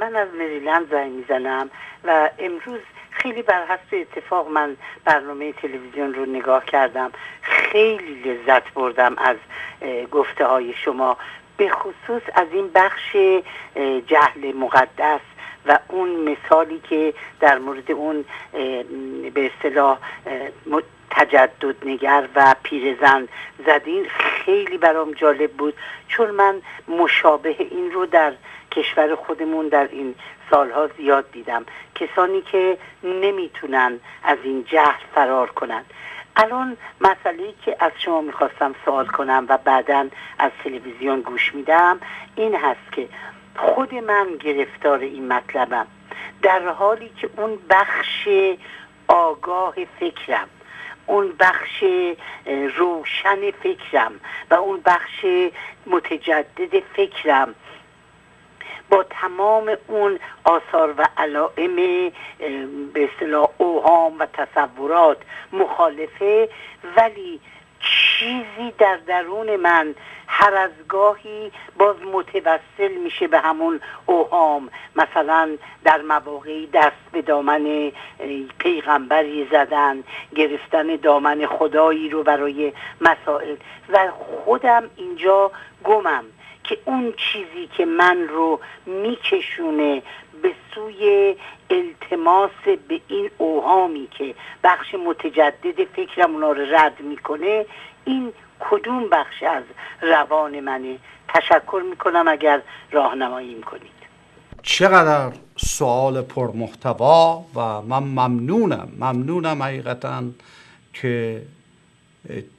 من از مریلند زنگ میزنم و امروز خیلی بر حسب اتفاق من برنامه تلویزیون رو نگاه کردم خیلی لذت بردم از گفته های شما به خصوص از این بخش جهل مقدس و اون مثالی که در مورد اون به اصطلاح تجدد نگر و پیرزن زدین خیلی برام جالب بود چون من مشابه این رو در کشور خودمون در این سالها زیاد دیدم کسانی که نمیتونن از این جهل فرار کنند. الان مسئله که از شما میخواستم سوال کنم و بعدا از تلویزیون گوش میدم این هست که خود من گرفتار این مطلبم در حالی که اون بخش آگاه فکرم اون بخش روشن فکرم و اون بخش متجدد فکرم با تمام اون آثار و علائم به اصطلاح اوهام و تصورات مخالفه ولی چیزی در درون من هر از گاهی باز متوسل میشه به همون اوهام مثلا در مواقعی دست به دامن پیغمبری زدن گرفتن دامن خدایی رو برای مسائل و خودم اینجا گمم که اون چیزی که من رو میکشونه به سوی التماس به این اوهامی که بخش متجدد فکرم اونا رو رد میکنه این کدوم بخش از روان منه تشکر میکنم اگر راهنمایی کنید چقدر سوال پرمحتوا و من ممنونم ممنونم حقیقتا که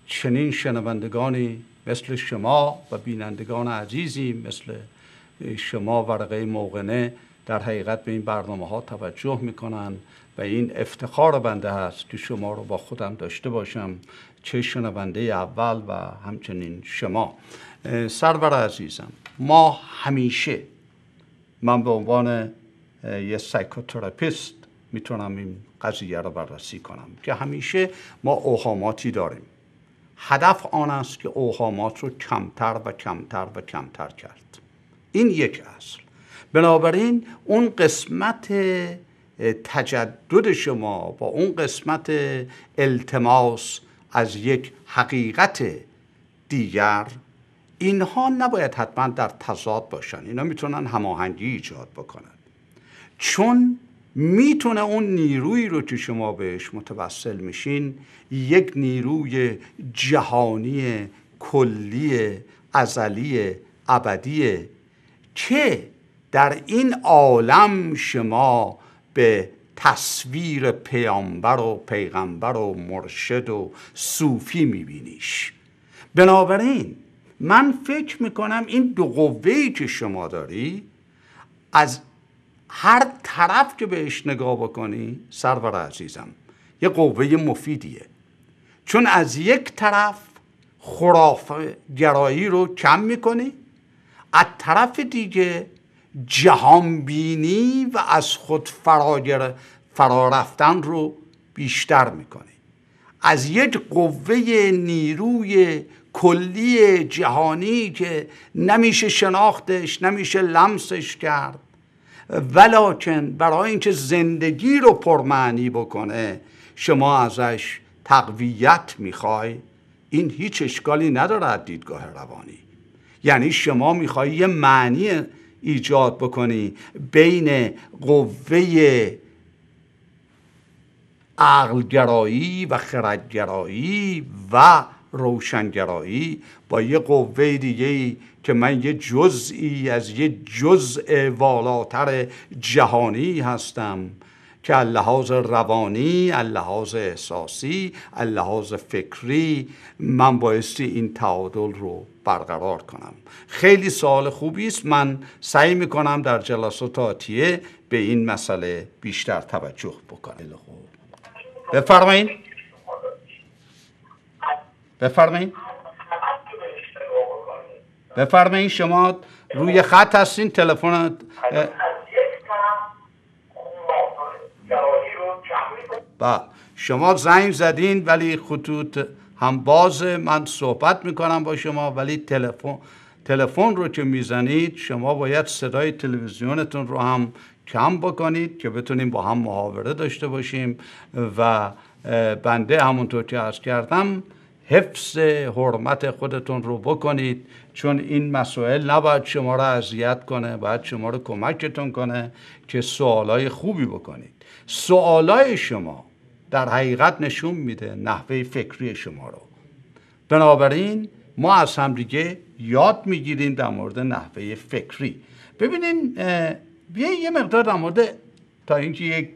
چنین شنوندگانی مثل شما و بینندگان عزیزی مثل شما ورقه موقنه در حقیقت به این برنامه ها توجه میکنن و این افتخار بنده هست که شما رو با خودم داشته باشم چه شنونده اول و همچنین شما سرور عزیزم ما همیشه من به عنوان یه سایکوتراپیست میتونم این قضیه رو بررسی کنم که همیشه ما اوهاماتی داریم هدف آن است که اوهامات رو کمتر و کمتر و کمتر کرد این یک اصل بنابراین اون قسمت تجدد شما با اون قسمت التماس از یک حقیقت دیگر اینها نباید حتما در تضاد باشن اینا میتونن هماهنگی ایجاد بکنن چون میتونه اون نیروی رو که شما بهش متوسل میشین یک نیروی جهانی کلی ازلی ابدی که در این عالم شما به تصویر پیامبر و پیغمبر و مرشد و صوفی میبینیش بنابراین من فکر میکنم این دو قوهی که شما داری از هر طرف که بهش نگاه بکنی سرور عزیزم یه قوه مفیدیه چون از یک طرف خراف گرایی رو کم میکنی از طرف دیگه جهان بینی و از خود فرا, رو بیشتر میکنی از یک قوه نیروی کلی جهانی که نمیشه شناختش نمیشه لمسش کرد ولیکن برای اینکه زندگی رو پرمعنی بکنه شما ازش تقویت میخوای این هیچ اشکالی ندارد دیدگاه روانی یعنی شما میخوای یه معنی ایجاد بکنی بین قوه عقلگرایی و خردگرایی و روشنگرایی با یه قوه دیگه که من یه جزئی از یه جزء والاتر جهانی هستم که اللحاظ روانی اللحاظ احساسی اللحاظ فکری من بایستی این تعادل رو برقرار کنم خیلی سوال خوبی است من سعی میکنم در جلسات آتیه به این مسئله بیشتر توجه بکنم بفرمایید بفرمایید بفرمایید شما روی خط هستین تلفن با بله. شما زنگ زدین ولی خطوط هم بازه من صحبت میکنم با شما ولی تلفن تلفن رو که میزنید شما باید صدای تلویزیونتون رو هم کم بکنید که بتونیم با هم محاوره داشته باشیم و بنده همونطور که عرض کردم حفظ حرمت خودتون رو بکنید چون این مسائل نباید شما را اذیت کنه باید شما رو کمکتون کنه که سوالای خوبی بکنید سوالای شما در حقیقت نشون میده نحوه فکری شما رو بنابراین ما از همدیگه یاد میگیریم در مورد نحوه فکری ببینین بیاین یه مقدار در مورد تا اینکه یک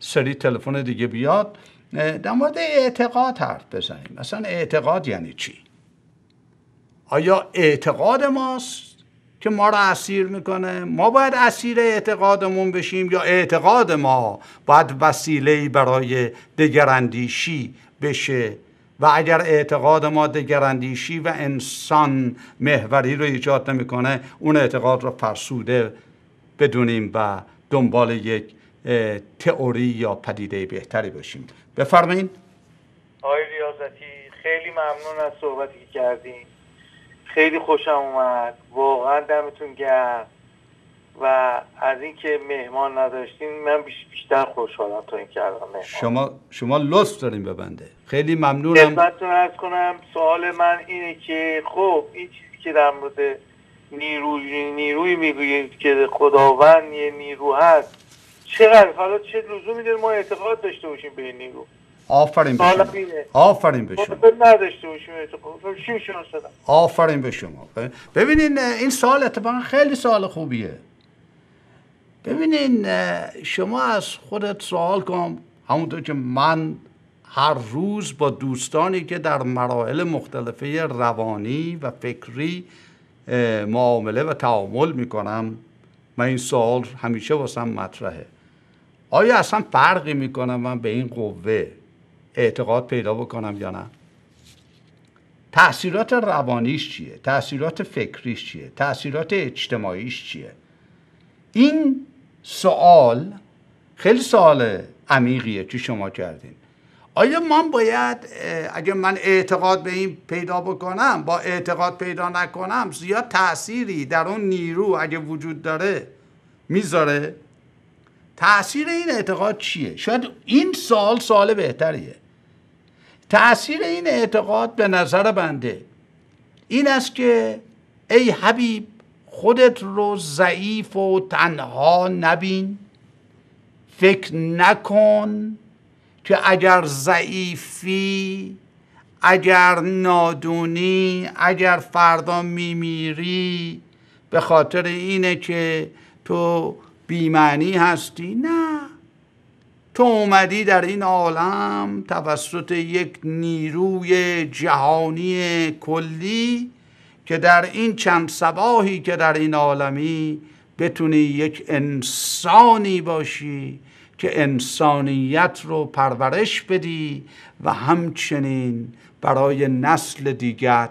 سری تلفن دیگه بیاد در مورد اعتقاد حرف بزنیم مثلا اعتقاد یعنی چی آیا اعتقاد ماست که ما را اسیر میکنه ما باید اسیر اعتقادمون بشیم یا اعتقاد ما باید وسیله برای دگراندیشی بشه و اگر اعتقاد ما دگراندیشی و انسان محوری رو ایجاد نمیکنه اون اعتقاد رو فرسوده بدونیم و دنبال یک تئوری یا پدیده بهتری باشیم بفرمایید آقای ریاضتی خیلی ممنون از صحبتی که کردیم خیلی خوشم اومد واقعا دمتون گرم و از اینکه مهمان نداشتین من بیشتر خوشحالم تا این کردم شما شما لطف دارین ببنده خیلی ممنونم خدمتتون کنم سوال من اینه که خب این چیزی که در مورد نیروی نیروی میگویید که خداوند یه نیرو هست چقدر حالا چه لزومی داره ما اعتقاد داشته باشیم به این نیرو آفرین به شما آفرین به شما خب، خب، آفرین به شما ببینین این سال اتفاقا خیلی سال خوبیه ببینین شما از خودت سوال کن همونطور که من هر روز با دوستانی که در مراحل مختلفه روانی و فکری معامله و تعامل میکنم من این سوال همیشه واسم مطرحه آیا اصلا فرقی میکنم من به این قوه اعتقاد پیدا بکنم یا نه تاثیرات روانیش چیه تاثیرات فکریش چیه تاثیرات اجتماعیش چیه این سوال خیلی سوال عمیقیه چی شما کردین آیا من باید اگه من اعتقاد به این پیدا بکنم با اعتقاد پیدا نکنم زیاد تأثیری در اون نیرو اگه وجود داره میذاره تاثیر این اعتقاد چیه شاید این سال سال بهتریه تاثیر این اعتقاد به نظر بنده این است که ای حبیب خودت رو ضعیف و تنها نبین فکر نکن که اگر ضعیفی اگر نادونی اگر فردا میمیری به خاطر اینه که تو بیمعنی هستی نه تو اومدی در این عالم توسط یک نیروی جهانی کلی که در این چند سباهی که در این عالمی بتونی یک انسانی باشی که انسانیت رو پرورش بدی و همچنین برای نسل دیگت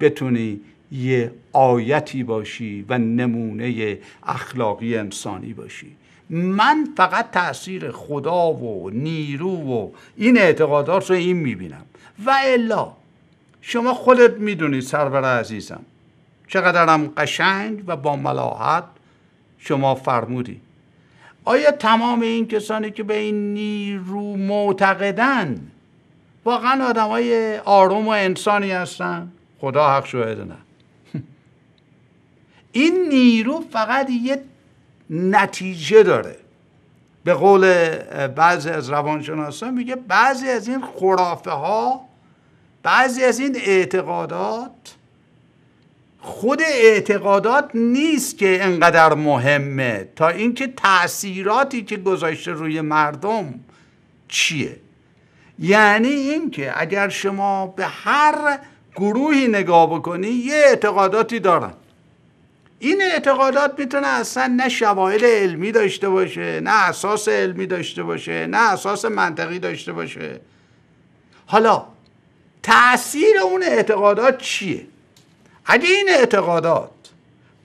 بتونی یه آیتی باشی و نمونه اخلاقی انسانی باشی من فقط تاثیر خدا و نیرو و این اعتقادات رو این میبینم و الا شما خودت میدونید سرور عزیزم چقدرم قشنگ و با ملاحت شما فرمودی آیا تمام این کسانی که به این نیرو معتقدن واقعا آدمای آروم و انسانی هستن خدا حق شاهد نه این نیرو فقط یه نتیجه داره به قول بعضی از روانشناسان میگه بعضی از این خرافه ها بعضی از این اعتقادات خود اعتقادات نیست که انقدر مهمه تا اینکه تاثیراتی که گذاشته روی مردم چیه یعنی اینکه اگر شما به هر گروهی نگاه بکنی یه اعتقاداتی دارن این اعتقادات میتونه اصلا نه شواهد علمی داشته باشه نه اساس علمی داشته باشه نه اساس منطقی داشته باشه حالا تاثیر اون اعتقادات چیه اگه این اعتقادات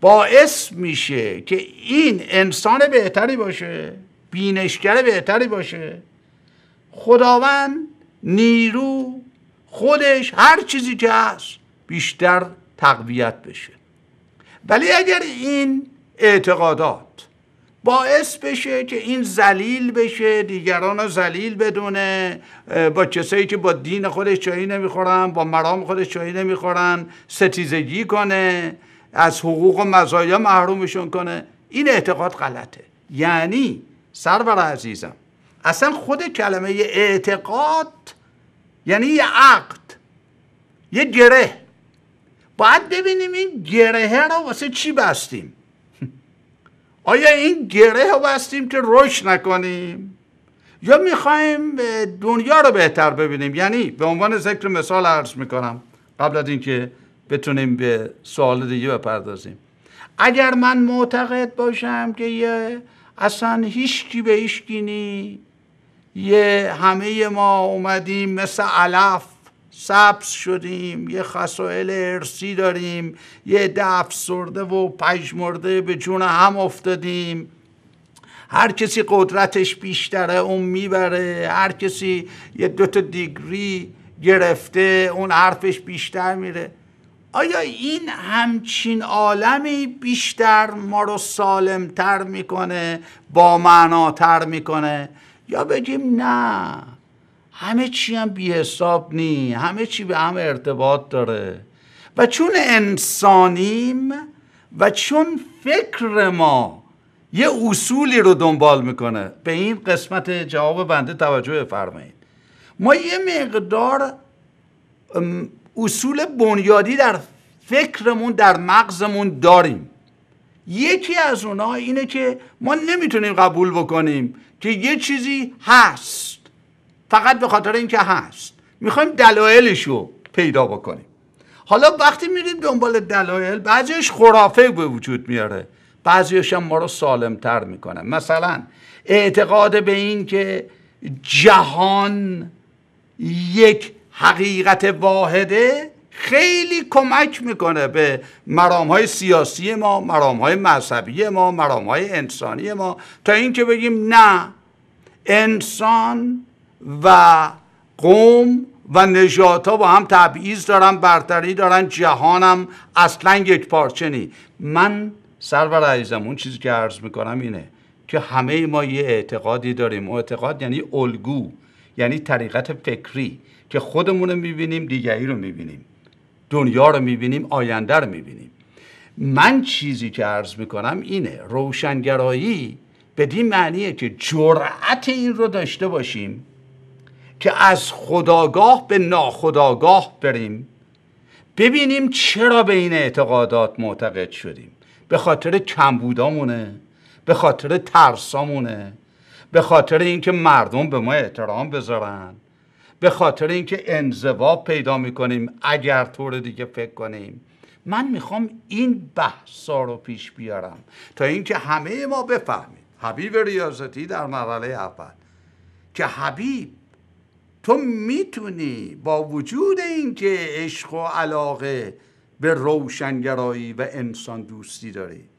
باعث میشه که این انسان بهتری باشه بینشگر بهتری باشه خداوند نیرو خودش هر چیزی که هست بیشتر تقویت بشه ولی اگر این اعتقادات باعث بشه که این زلیل بشه دیگران رو زلیل بدونه با کسایی که با دین خودش چایی نمیخورن با مرام خودش چایی نمیخورن ستیزگی کنه از حقوق و مزایا محرومشون کنه این اعتقاد غلطه یعنی سرور عزیزم اصلا خود کلمه اعتقاد یعنی یه عقد یه گره باید ببینیم این گره رو واسه چی بستیم آیا این گره رو بستیم که رشد نکنیم یا میخوایم دنیا رو بهتر ببینیم یعنی به عنوان ذکر مثال عرض میکنم قبل از اینکه بتونیم به سوال دیگه بپردازیم اگر من معتقد باشم که یه اصلا هیچکی به هیچکی نی یه همه ما اومدیم مثل علف سبز شدیم یه خسائل ارسی داریم یه دف سرده و پژمرده به جون هم افتادیم هر کسی قدرتش بیشتره اون میبره هر کسی یه دوتا دیگری گرفته اون حرفش بیشتر میره آیا این همچین عالمی بیشتر ما رو سالمتر میکنه با معناتر میکنه یا بگیم نه همه چی هم بی حساب نی همه چی به هم ارتباط داره و چون انسانیم و چون فکر ما یه اصولی رو دنبال میکنه به این قسمت جواب بنده توجه بفرمایید ما یه مقدار اصول بنیادی در فکرمون در مغزمون داریم یکی از اونها اینه که ما نمیتونیم قبول بکنیم که یه چیزی هست فقط به خاطر اینکه هست میخوایم دلایلش رو پیدا بکنیم حالا وقتی میریم دنبال دلایل بعضیش خرافه به وجود میاره بعضیش هم ما رو سالمتر میکنه مثلا اعتقاد به این که جهان یک حقیقت واحده خیلی کمک میکنه به مرام های سیاسی ما مرام های مذهبی ما مرام های انسانی ما تا اینکه بگیم نه انسان و قوم و نجات ها با هم تبعیض دارن برتری دارن جهانم اصلا یک پارچه نی من سرور عزیزم اون چیزی که عرض میکنم اینه که همه ما یه اعتقادی داریم اعتقاد یعنی الگو یعنی طریقت فکری که خودمون رو میبینیم دیگری رو میبینیم دنیا رو میبینیم آینده رو میبینیم من چیزی که عرض میکنم اینه روشنگرایی بدین معنیه که جرأت این رو داشته باشیم که از خداگاه به ناخداگاه بریم ببینیم چرا به این اعتقادات معتقد شدیم به خاطر کمبودامونه به خاطر ترسامونه به خاطر اینکه مردم به ما احترام بذارن به خاطر اینکه انزوا پیدا میکنیم اگر طور دیگه فکر کنیم من میخوام این بحثا رو پیش بیارم تا اینکه همه ما بفهمیم حبیب ریاضتی در مرحله اول که حبیب تو میتونی با وجود اینکه عشق و علاقه به روشنگرایی و انسان دوستی داری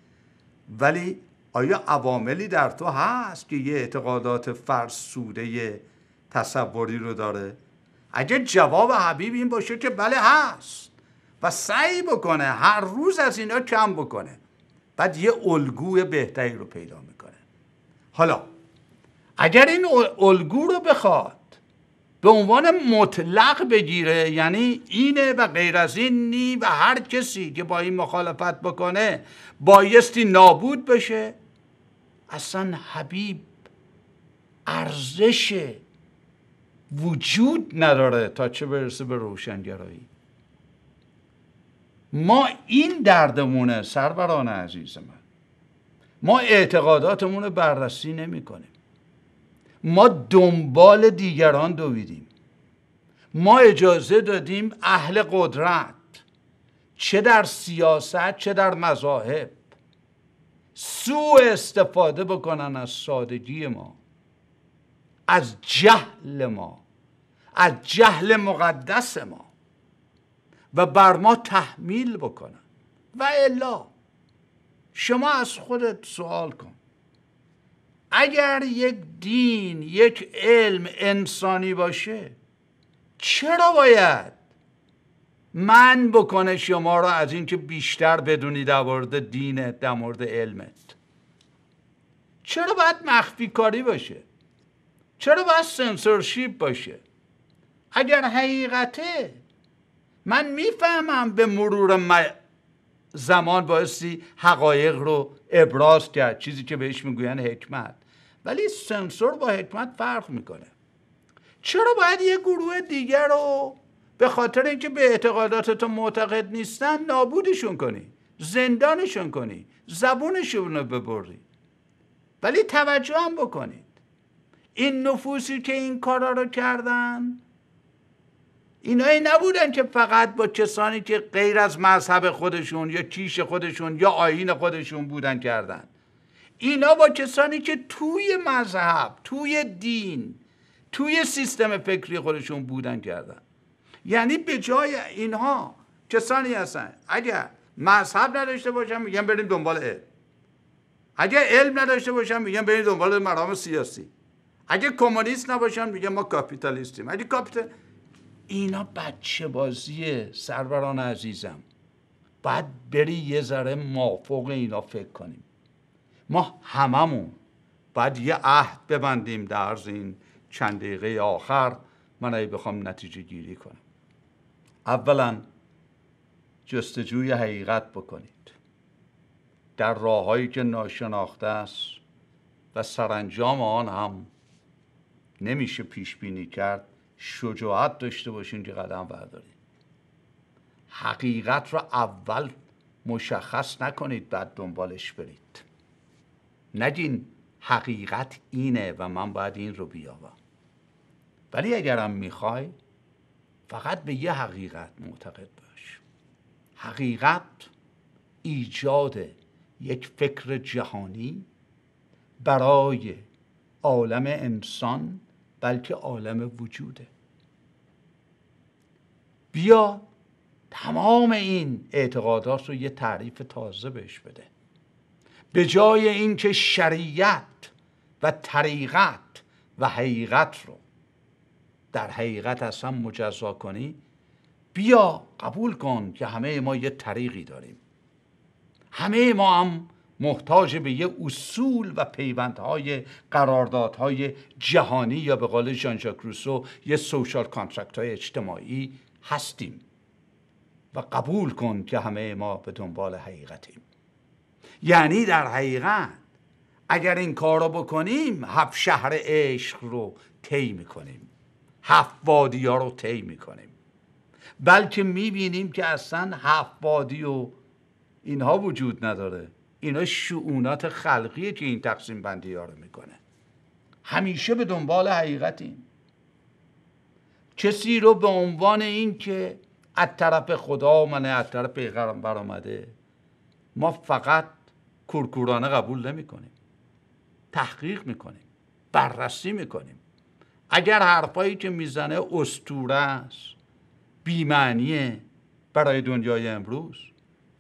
ولی آیا عواملی در تو هست که یه اعتقادات فرسوده تصوری رو داره اگه جواب حبیب این باشه که بله هست و سعی بکنه هر روز از اینا کم بکنه بعد یه الگوی بهتری رو پیدا میکنه حالا اگر این الگو رو بخواد به عنوان مطلق بگیره یعنی اینه و غیر از این نی و هر کسی که با این مخالفت بکنه بایستی نابود بشه اصلا حبیب ارزش وجود نداره تا چه برسه به روشنگرایی ما این دردمونه سروران عزیز من ما اعتقاداتمون رو بررسی نمی کنیم ما دنبال دیگران دویدیم ما اجازه دادیم اهل قدرت چه در سیاست چه در مذاهب سوء استفاده بکنن از سادگی ما از جهل ما از جهل مقدس ما و بر ما تحمیل بکنن و الا شما از خودت سوال کن اگر یک دین یک علم انسانی باشه چرا باید من بکنه شما را از اینکه بیشتر بدونی در مورد دینت در مورد علمت چرا باید مخفی کاری باشه چرا باید سنسورشیپ باشه اگر حقیقته من میفهمم به مرور زمان بایستی حقایق رو ابراز کرد چیزی که بهش میگوین حکمت ولی سنسور با حکمت فرق میکنه چرا باید یه گروه دیگر رو به خاطر اینکه به اعتقادات تو معتقد نیستن نابودشون کنی زندانشون کنی زبونشون رو ببری ولی توجه هم بکنید این نفوسی که این کارا رو کردن اینایی نبودن که فقط با کسانی که غیر از مذهب خودشون یا کیش خودشون یا آیین خودشون بودن کردن اینا با کسانی که توی مذهب توی دین توی سیستم فکری خودشون بودن کردن یعنی به جای اینها کسانی هستن اگر مذهب نداشته باشن میگن بریم دنبال علم اگر علم نداشته باشن میگن بریم دنبال مرام سیاسی اگه کمونیست نباشن میگن ما کاپیتالیستیم اگه کاپیتال اینا بچه بازیه سروران عزیزم باید بری یه ذره مافوق اینا فکر کنیم ما هممون باید یه عهد ببندیم در این چند دقیقه آخر من ای بخوام نتیجه گیری کنم اولا جستجوی حقیقت بکنید در راههایی که ناشناخته است و سرانجام آن هم نمیشه پیش بینی کرد شجاعت داشته باشین که قدم بردارید حقیقت رو اول مشخص نکنید بعد دنبالش برید نگین حقیقت اینه و من باید این رو بیابم ولی اگرم میخوای فقط به یه حقیقت معتقد باش حقیقت ایجاد یک فکر جهانی برای عالم انسان بلکه عالم وجوده بیا تمام این اعتقادات رو یه تعریف تازه بهش بده به جای اینکه شریعت و طریقت و حقیقت رو در حقیقت اصلا مجزا کنی بیا قبول کن که همه ما یه طریقی داریم همه ما هم محتاج به یه اصول و پیوندهای قراردادهای جهانی یا به قول ژان ژاک روسو یه سوشال کانترکت های اجتماعی هستیم و قبول کن که همه ما به دنبال حقیقتیم یعنی در حقیقت اگر این کار رو بکنیم هفت شهر عشق رو طی میکنیم هفت وادی ها رو طی میکنیم بلکه میبینیم که اصلا هفت وادی و اینها وجود نداره اینا شعونات خلقیه که این تقسیم بندی ها رو میکنه همیشه به دنبال حقیقتیم کسی رو به عنوان این که از طرف خدا من از طرف پیغمبر آمده ما فقط کورکورانه قبول نمی کنیم تحقیق میکنیم بررسی میکنیم اگر حرفایی که میزنه استوره است بیمعنیه برای دنیای امروز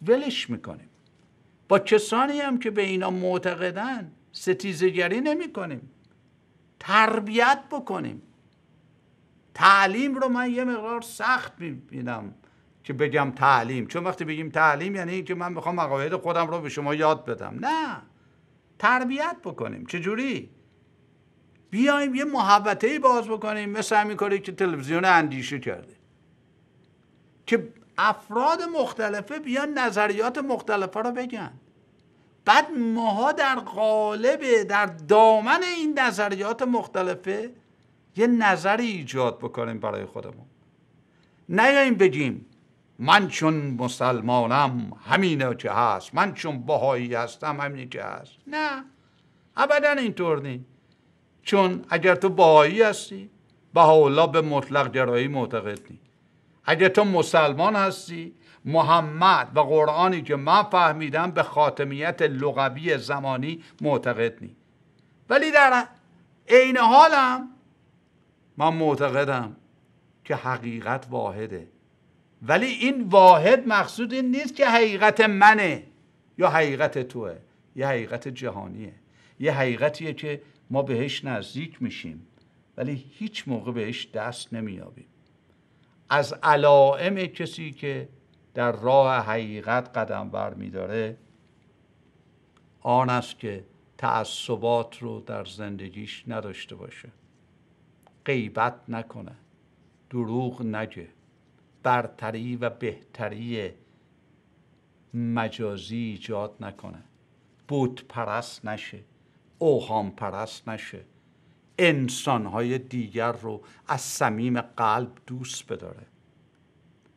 ولش میکنیم با کسانی هم که به اینا معتقدن ستیزگری نمی کنیم تربیت بکنیم تعلیم رو من یه مقدار سخت میبینم که بگم تعلیم چون وقتی بگیم تعلیم یعنی اینکه من میخوام مقاید خودم رو به شما یاد بدم نه تربیت بکنیم چجوری بیایم یه محبته باز بکنیم مثل همین کاری که تلویزیون اندیشه کرده که افراد مختلفه بیان نظریات مختلفه رو بگن بعد ماها در قالب در دامن این نظریات مختلفه یه نظری ایجاد بکنیم برای خودمون این بگیم من چون مسلمانم همینه چه هست من چون بهایی هستم همینه چه هست نه ابدا اینطور نیست چون اگر تو بهایی هستی بهاءالله به مطلق جرایی معتقد نیست اگه تو مسلمان هستی محمد و قرآنی که من فهمیدم به خاتمیت لغوی زمانی معتقد نی ولی در عین حالم من معتقدم که حقیقت واحده ولی این واحد مقصود این نیست که حقیقت منه یا حقیقت توه یه حقیقت جهانیه یه حقیقتیه که ما بهش نزدیک میشیم ولی هیچ موقع بهش دست نمیابیم. از علائم کسی که در راه حقیقت قدم بر داره آن است که تعصبات رو در زندگیش نداشته باشه غیبت نکنه دروغ نگه برتری و بهتری مجازی ایجاد نکنه بود پرست نشه اوهام پرست نشه انسانهای دیگر رو از صمیم قلب دوست بداره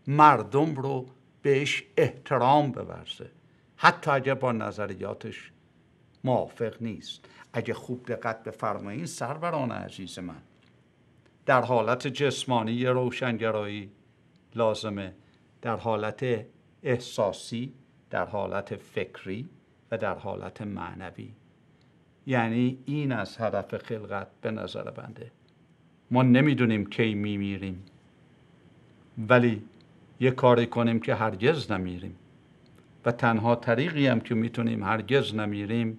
مردم رو بهش احترام ببرزه، حتی اگه با نظریاتش موافق نیست اگه خوب دقت بفرمایید سروران عزیز من در حالت جسمانی روشنگرایی لازمه در حالت احساسی در حالت فکری و در حالت معنوی یعنی این از هدف خلقت به نظر بنده ما نمیدونیم کی میمیریم ولی یه کاری کنیم که هرگز نمیریم و تنها طریقی هم که میتونیم هرگز نمیریم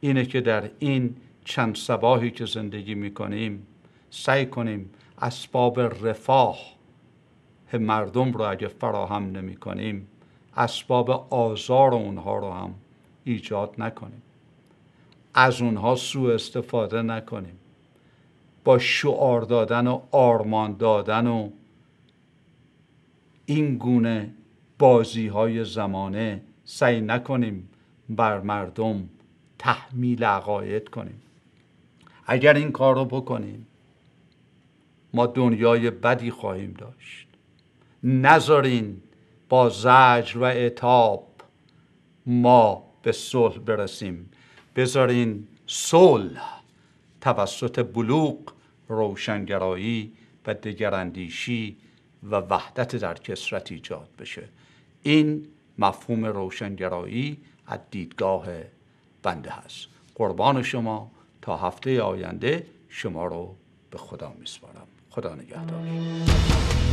اینه که در این چند سباهی که زندگی میکنیم سعی کنیم اسباب رفاه مردم رو اگه فراهم نمی کنیم اسباب آزار اونها رو هم ایجاد نکنیم از اونها سوء استفاده نکنیم با شعار دادن و آرمان دادن و این گونه بازی های زمانه سعی نکنیم بر مردم تحمیل عقاید کنیم اگر این کار رو بکنیم ما دنیای بدی خواهیم داشت نذارین با زجر و اتاب ما به صلح برسیم بذارین صلح توسط بلوغ روشنگرایی و دگراندیشی و وحدت در کسرت ایجاد بشه این مفهوم روشنگرایی از دیدگاه بنده هست قربان شما تا هفته آینده شما رو به خدا میسپارم خدا نگهدار